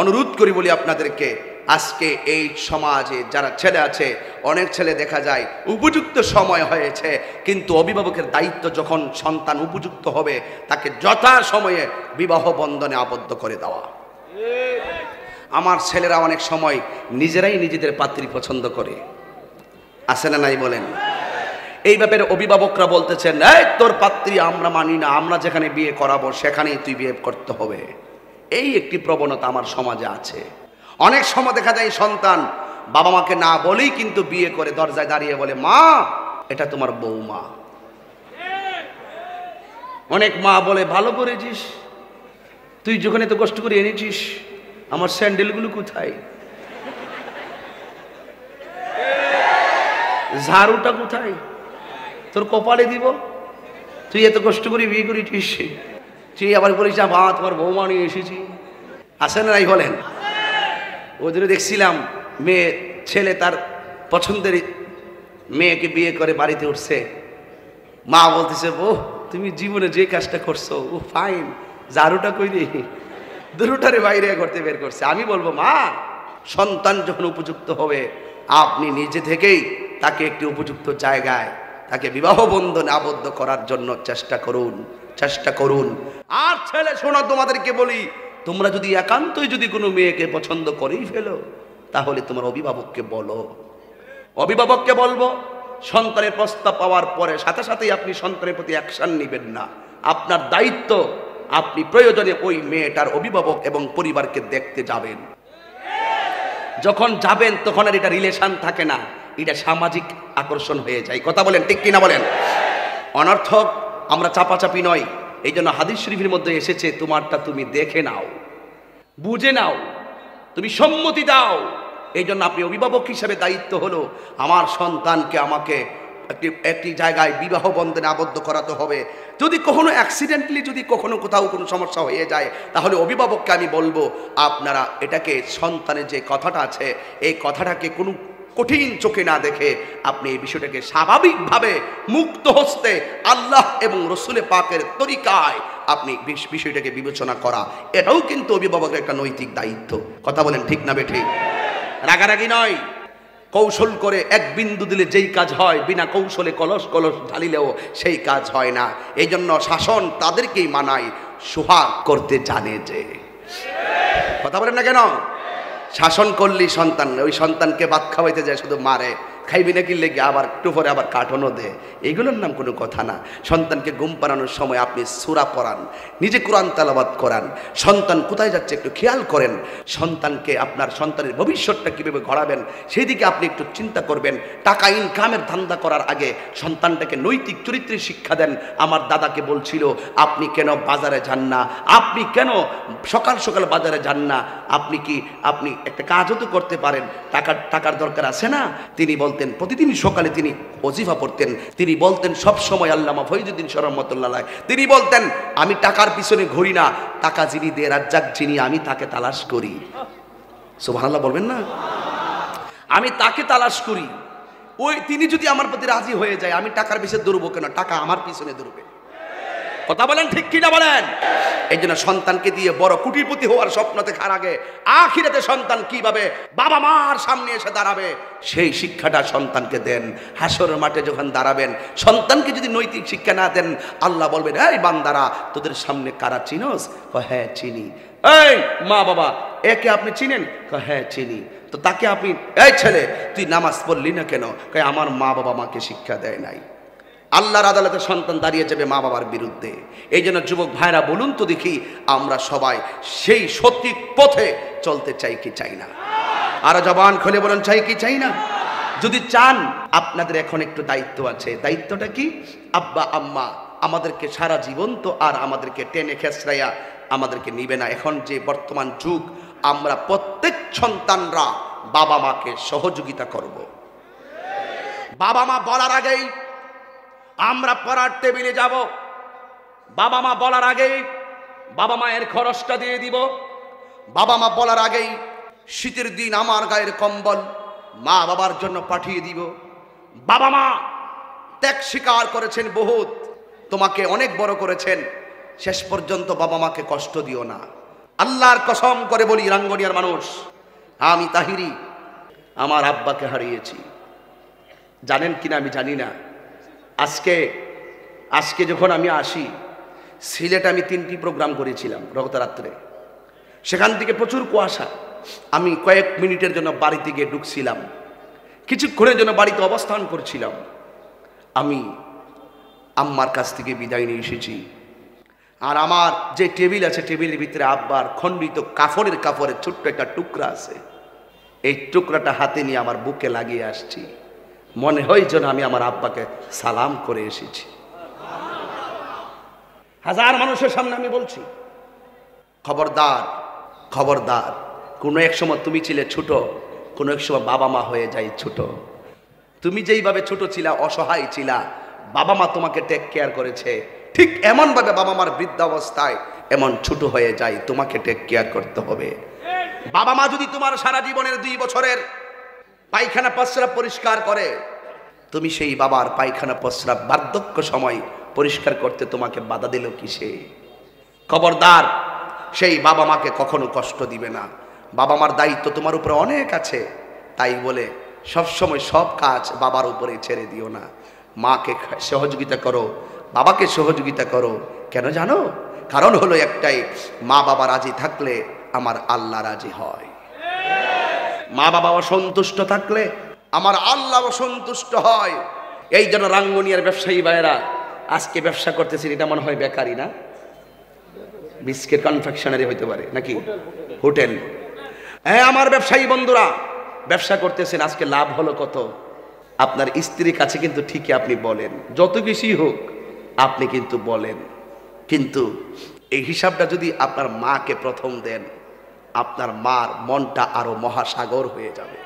অনুরোধ করি বলি আপনাদেরকে আজকে এই সমাজে যারা ছেলে আছে অনেক ছেলে দেখা যায় উপযুক্ত সময় হয়েছে কিন্তু অভিভাবকের দায়িত্ব যখন সন্তান উপযুক্ত হবে তাকে যথা সময়ে বিবাহ বন্ধনে আবদ্ধ করে দেওয়া আমার ছেলেরা অনেক সময় নিজেরাই নিজেদের পাত্রী পছন্দ করে আসে না নাই বলেন এই ব্যাপারে অভিভাবকরা বলতেছেন এই তোর পাত্রী আমরা মানি না আমরা যেখানে বিয়ে করাবো সেখানেই তুই বিয়ে করতে হবে এই একটি প্রবণতা আমার সমাজে আছে অনেক সময় দেখা যায় সন্তান বাবা মাকে না বলেই কিন্তু বিয়ে করে দরজায় দাঁড়িয়ে বলে মা এটা তোমার বৌমা অনেক মা বলে ভালো করেছিস তুই যখন এত কষ্ট করে এনেছিস আমার স্যান্ডেলগুলো কোথায় ঝাড়ুটা কোথায় তোর কপালে দিব তুই এত কষ্ট করে বিয়ে করেছিস তুই আবার বলিস মা তোমার বৌমা নিয়ে এসেছি আসেন নাই বলেন ওই দেখছিলাম মেয়ে ছেলে তার পছন্দের মেয়েকে বিয়ে করে বাড়িতে উঠছে মা বলতেছে ও তুমি জীবনে যে কাজটা করছো ও ফাইন ঝাড়ুটা কই দিই দুটারে বাইরে করতে বের করছে আমি বলবো মা সন্তান যখন উপযুক্ত হবে আপনি নিজে থেকেই তাকে একটি উপযুক্ত জায়গায় তাকে বিবাহ বন্ধনে আবদ্ধ করার জন্য চেষ্টা করুন চেষ্টা করুন আর ছেলে শোনো তোমাদেরকে বলি তোমরা যদি একান্তই যদি কোনো মেয়েকে পছন্দ করেই ফেলো তাহলে তোমার অভিভাবককে বলো অভিভাবককে বলবো সন্তানের প্রস্তাব পাওয়ার পরে সাথে সাথেই আপনি সন্তানের প্রতি অ্যাকশান নেবেন না আপনার দায়িত্ব আপনি প্রয়োজনে ওই মেয়েটার অভিভাবক এবং পরিবারকে দেখতে যাবেন যখন যাবেন তখন আর এটা রিলেশন থাকে না এটা সামাজিক আকর্ষণ হয়ে যায় কথা বলেন ঠিক কিনা বলেন অনর্থক আমরা চাপাচাপি নয় এই জন্য হাদিস শরীফের মধ্যে এসেছে তোমারটা তুমি দেখে নাও বুঝে নাও তুমি সম্মতি দাও এই জন্য আপনি অভিভাবক হিসেবে দায়িত্ব হলো আমার সন্তানকে আমাকে একটি একটি জায়গায় বিবাহ বন্ধনে আবদ্ধ করাতে হবে যদি কখনো অ্যাক্সিডেন্টলি যদি কখনো কোথাও কোনো সমস্যা হয়ে যায় তাহলে অভিভাবককে আমি বলবো আপনারা এটাকে সন্তানের যে কথাটা আছে এই কথাটাকে কোনো কঠিন চোখে না দেখে আপনি এই বিষয়টাকে স্বাভাবিকভাবে মুক্ত হস্তে আল্লাহ এবং রসুলে পাকের তরিকায় আপনি বিষয়টাকে বিবেচনা করা এটাও কিন্তু অভিভাবকের একটা নৈতিক দায়িত্ব কথা বলেন ঠিক না বেঠে রাগারাগি নয় কৌশল করে এক বিন্দু দিলে যেই কাজ হয় বিনা কৌশলে কলস কলস ঢালিলেও সেই কাজ হয় না এই জন্য শাসন তাদেরকেই মানায় সোহাগ করতে জানে যে কথা বলেন না কেন শাসন করলি সন্তান ওই সন্তানকে বাদ খাওয়াইতে যায় শুধু মারে খাইবি না কি লেগে আবার একটু পরে আবার কার্টনও দে এগুলোর নাম কোনো কথা না সন্তানকে ঘুম পাড়ানোর সময় আপনি সুরা পড়ান নিজে কোরআন তালাবাদ করান সন্তান কোথায় যাচ্ছে একটু খেয়াল করেন সন্তানকে আপনার সন্তানের ভবিষ্যৎটা কীভাবে ঘড়াবেন সেই দিকে আপনি একটু চিন্তা করবেন টাকা ইনকামের ধান্দা করার আগে সন্তানটাকে নৈতিক চরিত্রের শিক্ষা দেন আমার দাদাকে বলছিল আপনি কেন বাজারে যান না আপনি কেন সকাল সকাল বাজারে যান না আপনি কি আপনি একটা কাজও তো করতে পারেন টাকার টাকার দরকার আছে না তিনি বল বলতেন প্রতিদিন সকালে তিনি অজিফা পড়তেন তিনি বলতেন সব সময় আল্লামা ফৈজুদ্দিন সরমতুল্লাহ তিনি বলতেন আমি টাকার পিছনে ঘুরি না টাকা যিনি দে রাজ্জাক যিনি আমি তাকে তালাশ করি সুবহানাল্লাহ বলবেন না আমি তাকে তালাশ করি ওই তিনি যদি আমার প্রতি রাজি হয়ে যায় আমি টাকার পিছনে দৌড়বো কেন টাকা আমার পিছনে দৌড়বে কথা বলেন ঠিক কিনা বলেন এই জন্য সন্তানকে দিয়ে বড় কুটিরপতি হওয়ার স্বপ্ন দেখার আগে আখিরাতে সন্তান কিভাবে বাবা মার সামনে এসে দাঁড়াবে সেই শিক্ষাটা সন্তানকে দেন হাসর মাঠে যখন দাঁড়াবেন সন্তানকে যদি নৈতিক শিক্ষা না দেন আল্লাহ বলবেন এই বান্দারা তোদের সামনে কারা চিনোস হ্যাঁ চিনি এই মা বাবা একে আপনি চিনেন হ্যাঁ চিনি তো তাকে আপনি এই ছেলে তুই নামাজ পড়লি না কেন আমার মা বাবা মাকে শিক্ষা দেয় নাই আল্লাহর আদালতে সন্তান দাঁড়িয়ে যাবে মা বাবার বিরুদ্ধে এই জন্য যুবক ভাইরা বলুন তো দেখি আমরা সবাই সেই সঠিক পথে চলতে চাই কি চাই না আরো জবান খোলে বলুন চাই কি চাই না যদি চান আপনাদের এখন একটু দায়িত্ব আছে দায়িত্বটা কি আব্বা আম্মা আমাদেরকে সারা জীবন তো আর আমাদেরকে টেনে খেসরাইয়া আমাদেরকে নিবে না এখন যে বর্তমান যুগ আমরা প্রত্যেক সন্তানরা বাবা মাকে সহযোগিতা করব বাবা মা বলার আগেই আমরা পড়ার টেবিলে যাব বাবা মা বলার আগেই বাবা মায়ের খরচটা দিয়ে দিব বাবা মা বলার আগেই শীতের দিন আমার গায়ের কম্বল মা বাবার জন্য পাঠিয়ে দিব বাবা মা ত্যাগ স্বীকার করেছেন বহুত তোমাকে অনেক বড় করেছেন শেষ পর্যন্ত বাবা মাকে কষ্ট দিও না আল্লাহর কসম করে বলি রাঙ্গনিয়ার মানুষ আমি তাহিরি আমার আব্বাকে হারিয়েছি জানেন কিনা আমি জানি না আজকে আজকে যখন আমি আসি সিলেটে আমি তিনটি প্রোগ্রাম করেছিলাম রাত্রে সেখান থেকে প্রচুর কুয়াশা আমি কয়েক মিনিটের জন্য বাড়িতে গিয়ে ঢুকছিলাম কিছুক্ষণের জন্য বাড়িতে অবস্থান করছিলাম আমি আম্মার কাছ থেকে বিদায় নিয়ে এসেছি আর আমার যে টেবিল আছে টেবিলের ভিতরে আব্বার খণ্ডিত কাফরের কাফরের ছোট্ট একটা টুকরা আছে এই টুকরাটা হাতে নিয়ে আমার বুকে লাগিয়ে আসছি মনে হয় যেন আমি আমার আব্বাকে সালাম করে এসেছি হাজার মানুষের সামনে আমি বলছি খবরদার খবরদার কোনো এক সময় তুমি ছিলে ছোট কোনো এক সময় বাবা মা হয়ে যাই ছোট তুমি যেইভাবে ছোট ছিলা অসহায় ছিলা বাবা মা তোমাকে টেক কেয়ার করেছে ঠিক এমনভাবে বাবা মার বৃদ্ধাবস্থায় এমন ছোট হয়ে যায় তোমাকে টেক কেয়ার করতে হবে বাবা মা যদি তোমার সারা জীবনের দুই বছরের পায়খানা পশ্রাব পরিষ্কার করে তুমি সেই বাবার পায়খানা পশ্রাব বার্ধক্য সময় পরিষ্কার করতে তোমাকে বাধা দিল কিসে খবরদার সেই বাবা মাকে কখনো কষ্ট দিবে না বাবা মার দায়িত্ব তোমার উপরে অনেক আছে তাই বলে সবসময় সব কাজ বাবার উপরে ছেড়ে দিও না মাকে সহযোগিতা করো বাবাকে সহযোগিতা করো কেন জানো কারণ হলো একটাই মা বাবা রাজি থাকলে আমার আল্লাহ রাজি হয় মা বাবা অসন্তুষ্ট থাকলে আমার আল্লাহ অসন্তুষ্ট হয় এই জন্য রাঙ্গনিয়ার ব্যবসায়ী ভাইরা আজকে ব্যবসা করতেছেন এটা মনে হয় বেকারি না বিস্কের কনফেকশনারি হইতে পারে নাকি হোটেল হ্যাঁ আমার ব্যবসায়ী বন্ধুরা ব্যবসা করতেছেন আজকে লাভ হলো কত আপনার স্ত্রীর কাছে কিন্তু ঠিকই আপনি বলেন যত কিছুই হোক আপনি কিন্তু বলেন কিন্তু এই হিসাবটা যদি আপনার মাকে প্রথম দেন আপনার মার মনটা আরো মহাসাগর হয়ে যাবে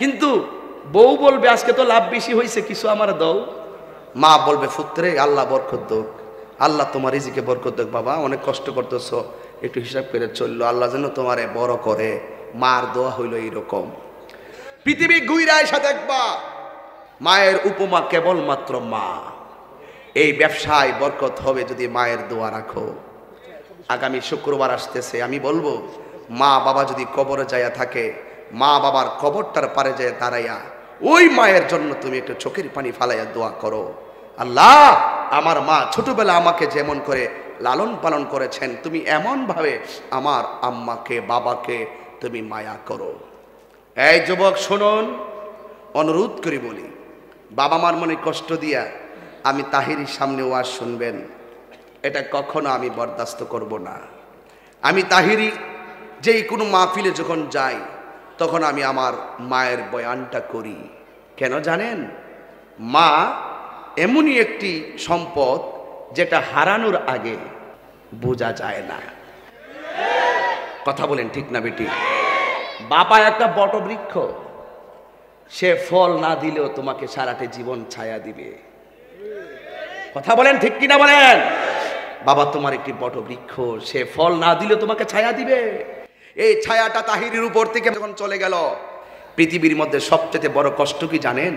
কিন্তু বউ বলবে আজকে তো লাভ বেশি হয়েছে কিছু আমার দাও মা বলবে ফুত্রে আল্লাহ বরকত দোক আল্লাহ তোমার ইজিকে বরকত দোক বাবা অনেক কষ্ট করতেছ একটু হিসাব করে চললো আল্লাহ যেন তোমারে বড় করে মার দোয়া হইল এইরকম পৃথিবী গুইরায় সাথে দেখবা মায়ের উপমা কেবলমাত্র মা এই ব্যবসায় বরকত হবে যদি মায়ের দোয়া রাখো আগামী শুক্রবার আসতেছে আমি বলবো মা বাবা যদি কবরে যায়া থাকে মা বাবার কবরটার পারে যায় দাঁড়াইয়া ওই মায়ের জন্য তুমি একটু চোখের পানি ফালাইয়া দোয়া করো আল্লাহ আমার মা ছোটবেলা আমাকে যেমন করে লালন পালন করেছেন তুমি এমনভাবে আমার আম্মাকে বাবাকে তুমি মায়া করো এই যুবক শুনুন অনুরোধ করি বলি বাবা মার মনে কষ্ট দিয়া আমি তাহিরির সামনে ওয়াজ শুনবেন এটা কখনো আমি বরদাস্ত করব না আমি তাহিরি যেই কোনো মাহফিলে যখন যাই তখন আমি আমার মায়ের বয়ানটা করি কেন জানেন মা এমনই একটি সম্পদ যেটা হারানোর আগে বোঝা যায় না কথা বলেন ঠিক না বেটি বাবা একটা বটবৃক্ষ সে ফল না দিলেও তোমাকে সারাটে জীবন ছায়া দিবে কথা বলেন ঠিক কিনা বলেন বাবা তোমার একটি বট বৃক্ষ সে ফল না দিলে তোমাকে ছায়া দিবে এই ছায়াটা তাহিরের উপর থেকে যখন চলে গেল পৃথিবীর মধ্যে সবচেয়ে বড় কষ্ট কি জানেন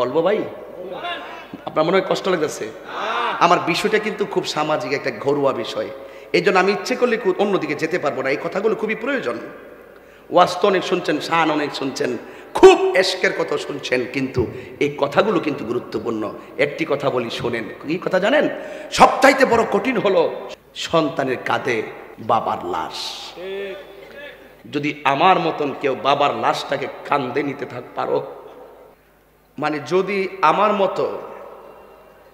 বলবো ভাই আপনার মনে হয় কষ্ট লাগতেছে আমার বিষয়টা কিন্তু খুব সামাজিক একটা ঘরোয়া বিষয় এই জন্য আমি ইচ্ছে করলে অন্যদিকে যেতে পারবো না এই কথাগুলো খুবই প্রয়োজন ওয়াস্ত অনেক শুনছেন শান অনেক শুনছেন খুব এশকের কথা শুনছেন কিন্তু এই কথাগুলো কিন্তু গুরুত্বপূর্ণ একটি কথা বলি শোনেন কি কথা জানেন সবচাইতে বড় কঠিন হলো সন্তানের কাঁধে বাবার লাশ যদি আমার মতন কেউ বাবার লাশটাকে কান্দে নিতে থাক পারো মানে যদি আমার মতো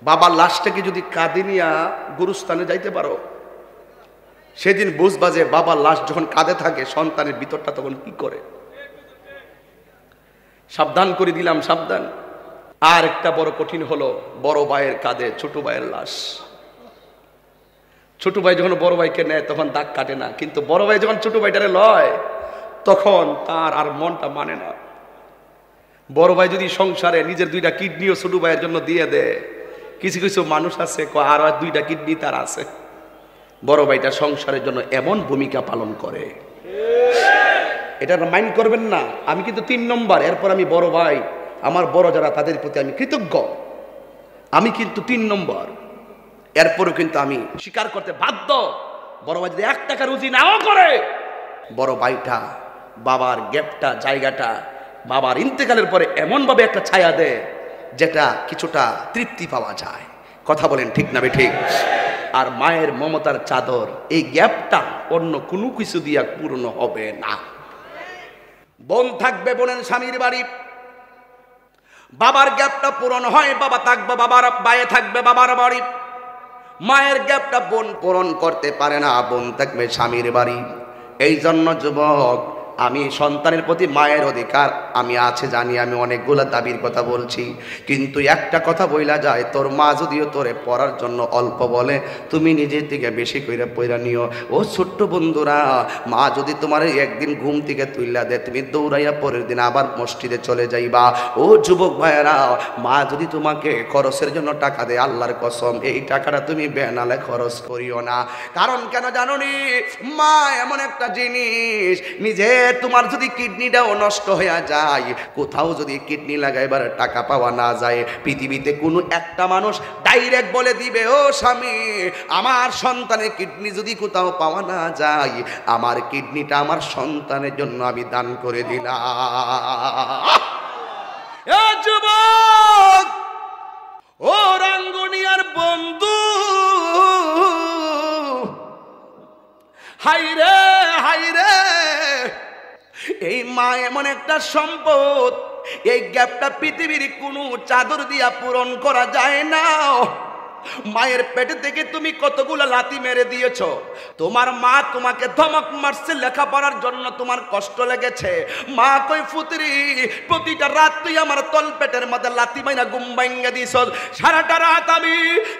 বাবার লাশটাকে যদি কাঁদে নিয়া গুরুস্থানে যাইতে পারো সেদিন বুঝবা যে বাবার লাশ যখন কাঁদে থাকে সন্তানের ভিতরটা তখন কি করে সাবধান করে দিলাম সাবধান আর একটা বড় কঠিন হলো বড় ভাইয়ের কাঁধে ছোট ভাইয়ের লাশ ছোট ভাই যখন বড় ভাইকে নেয় তখন দাগ কাটে না কিন্তু বড় ভাই যখন ছোট ভাইটারে লয় তখন তার আর মনটা মানে না বড় ভাই যদি সংসারে নিজের দুইটা কিডনিও ছোট ভাইয়ের জন্য দিয়ে দেয় কিছু কিছু মানুষ আছে আর দুইটা কিডনি তার আছে বড় ভাইটা সংসারের জন্য এমন ভূমিকা পালন করে এটা মাইন্ড করবেন না আমি কিন্তু তিন নম্বর এরপর আমি বড় ভাই আমার বড় যারা তাদের প্রতি আমি কৃতজ্ঞ আমি কিন্তু তিন নম্বর এরপরও কিন্তু আমি স্বীকার করতে বাধ্য বড় ভাই যদি এক টাকা রুজি নাও করে বড় ভাইটা বাবার গ্যাপটা জায়গাটা বাবার ইন্তেকালের পরে এমনভাবে একটা ছায়া দেয় যেটা কিছুটা তৃপ্তি পাওয়া যায় কথা বলেন ঠিক না ঠিক আর মায়ের মমতার চাদর এই গ্যাপটা অন্য কোনো কিছু দিয়া পূর্ণ হবে না বোন থাকবে বোনের স্বামীর বাড়ি বাবার গ্যাপটা পূরণ হয় বাবা থাকবে বাবার বায়ে থাকবে বাবার বাড়ি মায়ের গ্যাপটা বোন পূরণ করতে পারে না বোন থাকবে স্বামীর বাড়ি এই জন্য যুবক আমি সন্তানের প্রতি মায়ের অধিকার আমি আছে জানি আমি অনেকগুলো দাবির কথা বলছি কিন্তু একটা কথা বইলা যায় তোর মা যদিও তোরে পড়ার জন্য অল্প বলে তুমি নিজের থেকে বেশি করে পয়রা নিও ও ছোট্ট বন্ধুরা মা যদি তোমার একদিন ঘুম থেকে তুইলা দেয় তুমি দৌড়াইয়া পরের দিন আবার মসজিদে চলে যাইবা ও যুবক ভাইয়েরা মা যদি তোমাকে খরচের জন্য টাকা দেয় আল্লাহর কসম এই টাকাটা তুমি বেনালে খরচ করিও না কারণ কেন জানো মা এমন একটা জিনিস নিজের তোমার যদি কিডনিটাও নষ্ট হয়ে যায় কোথাও যদি কিডনি লাগাইবার টাকা পাওয়া না যায় পৃথিবীতে কোনো একটা মানুষ ডাইরেক্ট বলে দিবে ও স্বামী আমার সন্তানের কিডনি যদি কোথাও পাওয়া না যায় আমার কিডনিটা আমার সন্তানের জন্য আমি দান করে দিলাম ও রাঙ্গুনিয়ার বন্ধু হাইরে হাইরে এই মা এমন একটা সম্পদ এই গ্যাপটা পৃথিবীর কোনো চাদর দিয়া পূরণ করা যায় না মায়ের পেটে থেকে তুমি কতগুলো লাতি মেরে দিয়েছ তোমার মা তোমাকে ধমক মারছে লেখাপড়ার জন্য তোমার কষ্ট লেগেছে মা কই ফুতরি প্রতিটা রাত তুই আমার তল পেটের মধ্যে লাতি মাইনা গুম ভাঙ্গা দিস সারাটা রাত আমি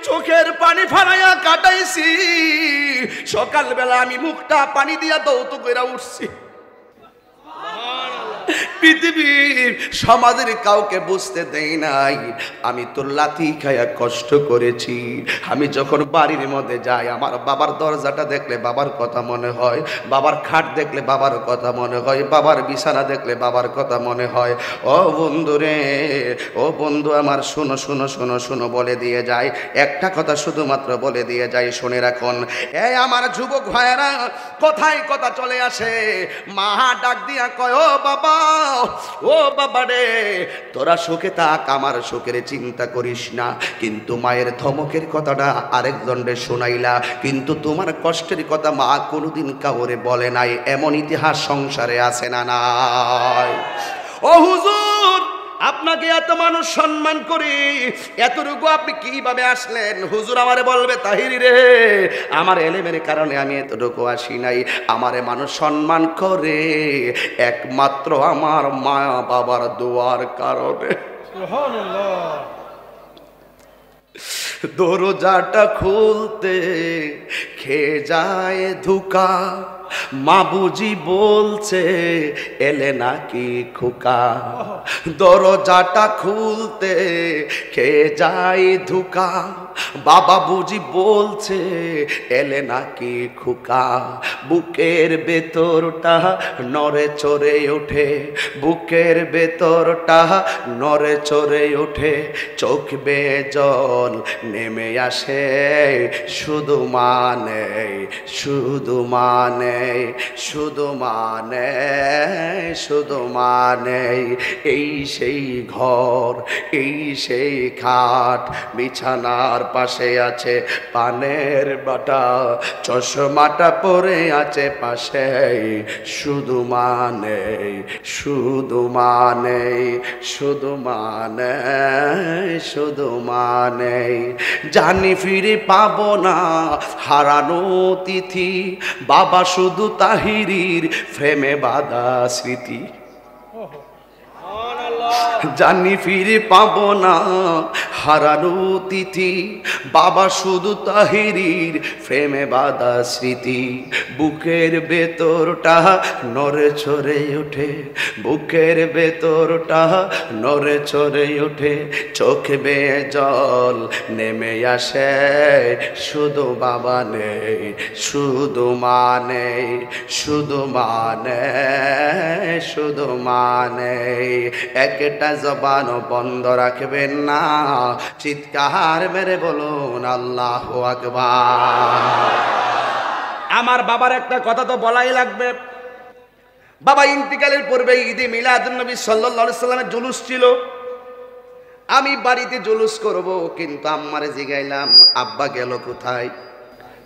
চোখের পানি ফারাইয়া কাটাইছি সকালবেলা আমি মুখটা পানি দিয়া দৌত করে উঠছি পৃথিবীর সমাজের কাউকে বুঝতে দেই নাই আমি তো লাথি খায়া কষ্ট করেছি আমি যখন বাড়ির মধ্যে যাই আমার বাবার দরজাটা দেখলে বাবার কথা মনে হয় বাবার খাট দেখলে বাবার কথা মনে হয় বাবার বিছানা দেখলে বাবার কথা মনে হয় ও বন্ধু রে ও বন্ধু আমার শোনো শোনো শোনো শুনো বলে দিয়ে যায় একটা কথা শুধুমাত্র বলে দিয়ে যায় শুনে রাখুন এ আমার যুবক ভাইয়েরা কথায় কথা চলে আসে মা ডাক দিয়া কয় ও বাবা ও বাবা রে তোরা সুখে থাক আমার সুখের চিন্তা করিস না কিন্তু মায়ের ধমকের কথাটা দণ্ডে শোনাইলা কিন্তু তোমার কষ্টের কথা মা কোনোদিন কাউরে বলে নাই এমন ইতিহাস সংসারে আছে না নাই ও হুজুর আপনাকে এত মানুষ সম্মান করি এতটুকু আপনি কিভাবে আসলেন হুজুর আমারে বলবে তাহিরি রে আমার এলেমের কারণে আমি এতটুকু আসি নাই আমারে মানুষ সম্মান করে একমাত্র আমার মা বাবার দোয়ার কারণে দরজাটা খুলতে খেয়ে যায় ধুকা মা বুঝি বলছে এলে নাকি খোকা দরজাটা খুলতে খেয়ে যাই ধুকা বাবা বুঝি বলছে এলে নাকি খুকা বুকের ভেতরটা নরে চড়ে ওঠে বুকের ভেতরটা নরে চড়ে ওঠে চোখ বেয়ে জল নেমে আসে শুধু মানে শুধু মানে শুধু মানে শুধু মানে এই সেই ঘর এই সেই খাট বিছানার পাশে আছে পানের বাটা চশমাটা পরে আছে পাশে শুধু মানে শুধু মানে শুধু মানে শুধু মানে জানি ফিরে পাবো না হারানো তিথি বাবা শুধু তাহিরির প্রেমে বাধা স্মৃতি জানি ফিরে পাব না হারানো তিথি বাবা শুধু তাহিরির প্রেমে বাদা স্মৃতি বুকের ভেতরটা নরে ছড়ে ওঠে বুকের ভেতরটা নরে ছড়ে ওঠে চোখ বেয়ে জল নেমে আসে শুধু বাবা নেই শুধু মা নেই শুধু মা নেই শুধু মা নেই এক একটা জবান বন্ধ রাখবেন না চিৎকার মেরে বলুন আল্লাহ আমার বাবার একটা কথা তো বলাই লাগবে বাবা ইন্তিকালের পূর্বে ঈদে মিলাদুলনবী সাল্লা সাল্লামের জুলুস ছিল আমি বাড়িতে জুলুস করব কিন্তু আম্মারে জিগাইলাম আব্বা গেল কোথায়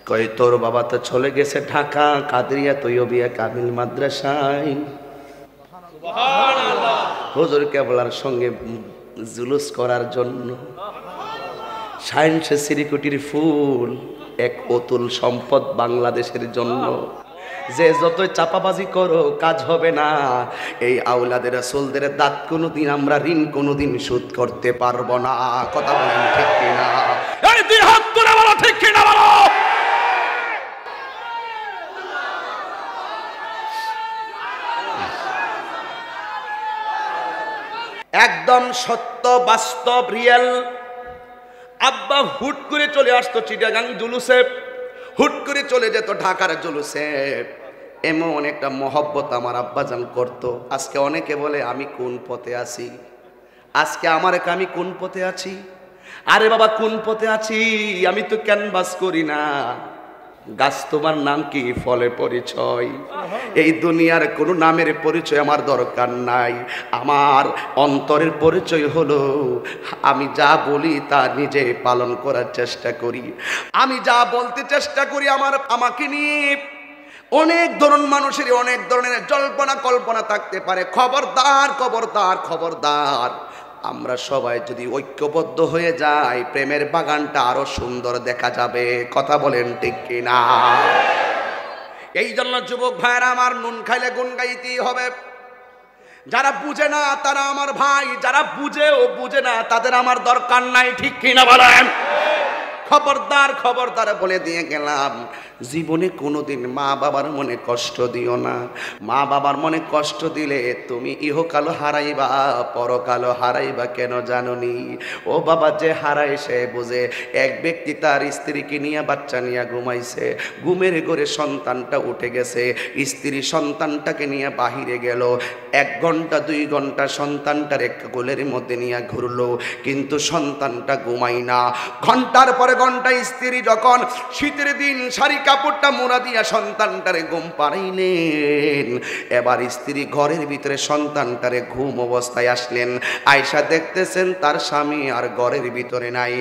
কয় তোর বাবা তো চলে গেছে ঢাকা কাদরিয়া তৈবিয়া কামিল মাদ্রাসায় হুজুর কেবলার সঙ্গে জুলুস করার জন্য সায়েন্সে সিরিকুটির ফুল এক অতুল সম্পদ বাংলাদেশের জন্য যে যতই চাপাবাজি করো কাজ হবে না এই আউলাদের সোলদের দাঁত কোনো দিন আমরা ঋণ কোনোদিন শোধ করতে পারবো না কথা বলেন ঠিক কিনা ঠিক কিনা একদম সত্য বাস্তব রিয়েল আব্বা হুট করে চলে আসতো চিটাগাং জুলুসে হুট করে চলে যেত ঢাকার জুলুসে এমন একটা মহব্বত আমার আব্বা যান করতো আজকে অনেকে বলে আমি কোন পথে আছি আজকে আমার আমি কোন পথে আছি আরে বাবা কোন পথে আছি আমি তো ক্যানভাস করি না গাছ তোমার নাম কি ফলে পরিচয় এই দুনিয়ার কোন নামের পরিচয় আমার দরকার নাই আমার অন্তরের পরিচয় হলো আমি যা বলি তা নিজে পালন করার চেষ্টা করি আমি যা বলতে চেষ্টা করি আমার আমাকে নিয়ে অনেক ধরন মানুষের অনেক ধরনের জল্পনা কল্পনা থাকতে পারে খবরদার খবরদার খবরদার আমরা সবাই যদি ঐক্যবদ্ধ হয়ে যাই প্রেমের বাগানটা আরো সুন্দর দেখা যাবে কথা বলেন ঠিক কিনা এই জন্য যুবক ভাইরা আমার নুন খাইলে গুন গাইতেই হবে যারা বুঝে না তারা আমার ভাই যারা বুঝে ও বুঝে না তাদের আমার দরকার নাই ঠিক কিনা বলেন খবরদার খবরদার বলে দিয়ে গেলাম জীবনে কোনোদিন মা বাবার মনে কষ্ট দিও না মা বাবার মনে কষ্ট দিলে তুমি ইহকালো হারাইবা পরকালো হারাইবা কেন জাননি ও বাবা যে হারায় সে বুঝে এক ব্যক্তি তার স্ত্রীকে নিয়ে বাচ্চা নিয়ে ঘুমাইছে ঘুমের ঘরে সন্তানটা উঠে গেছে স্ত্রী সন্তানটাকে নিয়ে বাহিরে গেল এক ঘন্টা দুই ঘন্টা সন্তানটার এক গোলের মধ্যে নিয়ে ঘুরলো কিন্তু সন্তানটা ঘুমাই না ঘন্টার পরে ঘন্টা স্ত্রী যখন শীতের দিন শাড়ি কাপড়টা মোড়া দিয়া সন্তানটারে ঘুম পাড়াইলেন এবার স্ত্রী ঘরের ভিতরে সন্তানটারে ঘুম অবস্থায় আসলেন আয়সা দেখতেছেন তার স্বামী আর ঘরের ভিতরে নাই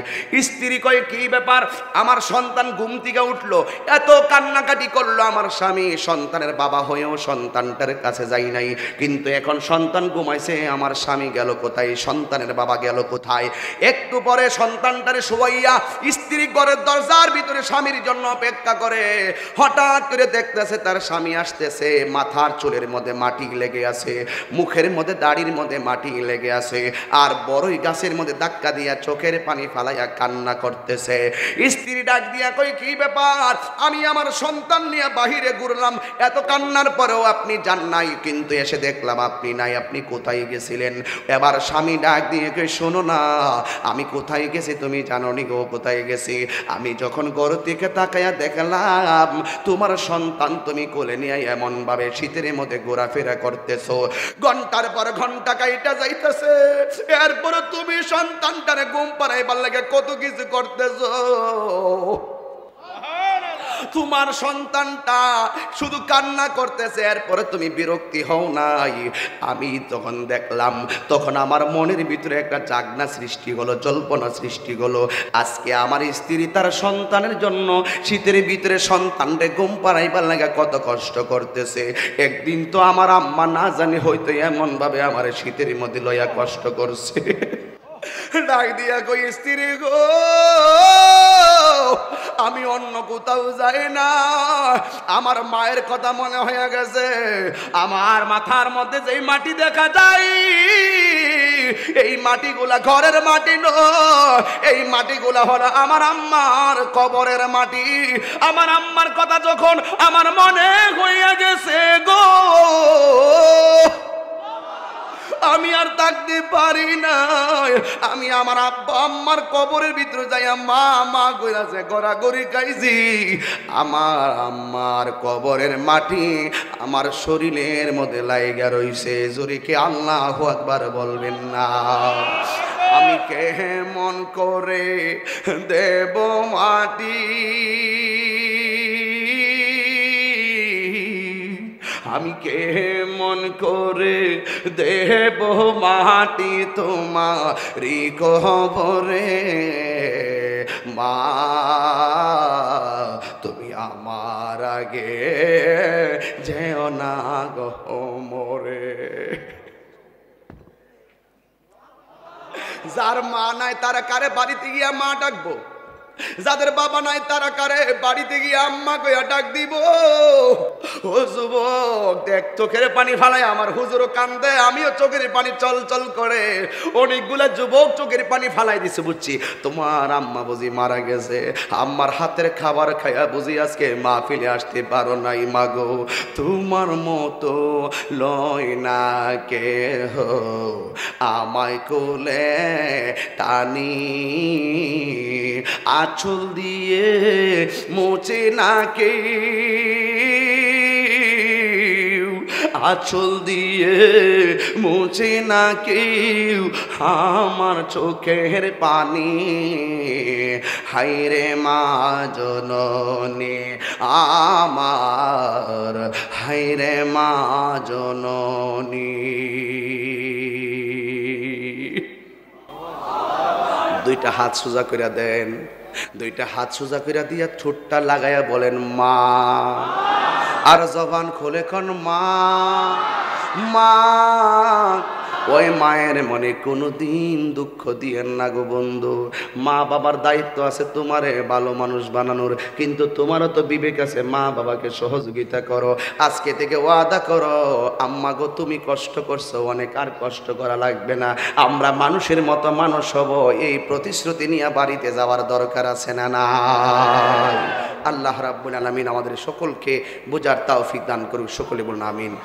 স্ত্রী কয় কি ব্যাপার আমার সন্তান ঘুম থেকে উঠলো এত কান্নাকাটি করলো আমার স্বামী সন্তানের বাবা হয়েও সন্তানটার কাছে যাই নাই কিন্তু এখন সন্তান ঘুমাইছে আমার স্বামী গেল কোথায় সন্তানের বাবা গেল কোথায় একটু পরে সন্তানটারে শোয়াইয়া স্ত্রী ঘরের দরজার ভিতরে স্বামীর জন্য অপেক্ষা করে হঠাৎ করে দেখতেছে তার স্বামী আসতেছে মাথার চুলের মধ্যে মাটি লেগে আছে মুখের মধ্যে দাড়ির মধ্যে মাটি লেগে আছে আর বড়ই গাছের মধ্যে ধাক্কা দিয়া চোখের পানি ফালাইয়া কান্না করতেছে স্ত্রী ডাক দিয়া কই কি ব্যাপার আমি আমার সন্তান নিয়ে বাহিরে ঘুরলাম এত কান্নার পরেও আপনি যান নাই কিন্তু এসে দেখলাম আপনি নাই আপনি কোথায় গেছিলেন এবার স্বামী ডাক দিয়ে কে শোনো না আমি কোথায় গেছি তুমি জানো নি গো কোথায় গেছি আমি যখন গর থেকে তাকাইয়া দেখলাম তোমার সন্তান তুমি কোলে নিয়ে এমন ভাবে শীতের মধ্যে ঘোরাফেরা করতেছো ঘন্টার পর ঘন্টা কাইটা যাইতেছে এরপর তুমি সন্তানটারে ঘুম পাড়াইবার লাগে কত কিছু করতেছো তোমার সন্তানটা শুধু কান্না করতেছে এরপরে তুমি বিরক্তি হও নাই আমি তখন দেখলাম তখন আমার মনের ভিতরে একটা জাগনা সৃষ্টি হলো জল্পনা সৃষ্টি হলো আজকে আমার স্ত্রী তার সন্তানের জন্য শীতের ভিতরে সন্তানরে ঘুম পাড়াইবার লাগা কত কষ্ট করতেছে একদিন তো আমার আম্মা না জানি হয়তো এমনভাবে আমার শীতের মধ্যে লইয়া কষ্ট করছে ডাক দিয়া কই স্ত্রী গো আমি অন্য কোথাও যাই না আমার মায়ের কথা মনে হয়ে গেছে আমার মাথার মধ্যে যেই মাটি দেখা যাই এই মাটিগুলা ঘরের মাটি নো এই মাটিগুলা হলো আমার আম্মার কবরের মাটি আমার আম্মার কথা যখন আমার মনে হইয়া গেছে গো আর থাকতে পারি না আমি আমার আব্বা আম্মার কবরের ভিতরে যাই মা মা গড়া গড়ি খাইছি আমার আম্মার কবরের মাটি আমার শরীরের মধ্যে লাইগা রইছে জোরে কি আল্লাহ একবার বলবেন না আমি কেমন করে দেব মাটি আমি কে মন করে দেব মাটি তোমার কবরে মা তুমি আমার আগে যেও না গো মরে যার মা নাই তারা কারে বাড়িতে গিয়া মা ডাকবো যাদের বাবা নাই তারা কারে বাড়িতে গিয়ে আম্মা কইয়া ডাক দিব ও যুবক দেখ চোখের পানি ফালায় আমার হুজুরও কান্দে আমিও চোখের পানি চল চল করে অনেকগুলা যুবক চোখের পানি ফালাই দিছে বুঝছি তোমার আম্মা বুঝি মারা গেছে আম্মার হাতের খাবার খাইয়া বুঝি আজকে মা ফিলে আসতে পারো নাই মাগো তোমার মতো লয় না কে হো আমায় কোলে টানি আজ আঁচল দিয়ে মোচে না কে আঁচল দিয়ে মুছে না কেউ আমার চোখের পানি হাইরে মা জননী আমার হাইরে মা জননী দুইটা হাত সোজা করে দেন দুইটা হাত সোজা করে দিয়া ঠোঁটটা লাগাইয়া বলেন মা আর জবান খোলে কন মা মা ওই মায়ের মনে কোনো দিন দুঃখ দিয়েন না গো বন্ধু মা বাবার দায়িত্ব আছে তোমারে ভালো মানুষ বানানোর কিন্তু তোমারও তো বিবেক আছে মা বাবাকে সহযোগিতা করো আজকে থেকে ওয়াদা করো আম্মা গো তুমি কষ্ট করছো অনেক আর কষ্ট করা লাগবে না আমরা মানুষের মতো মানুষ হব এই প্রতিশ্রুতি নিয়ে বাড়িতে যাওয়ার দরকার আছে না না আল্লাহ রাব্বুল আলমিন আমাদের সকলকে বোঝার তাওফিক দান করুক সকলে বলুন আমিন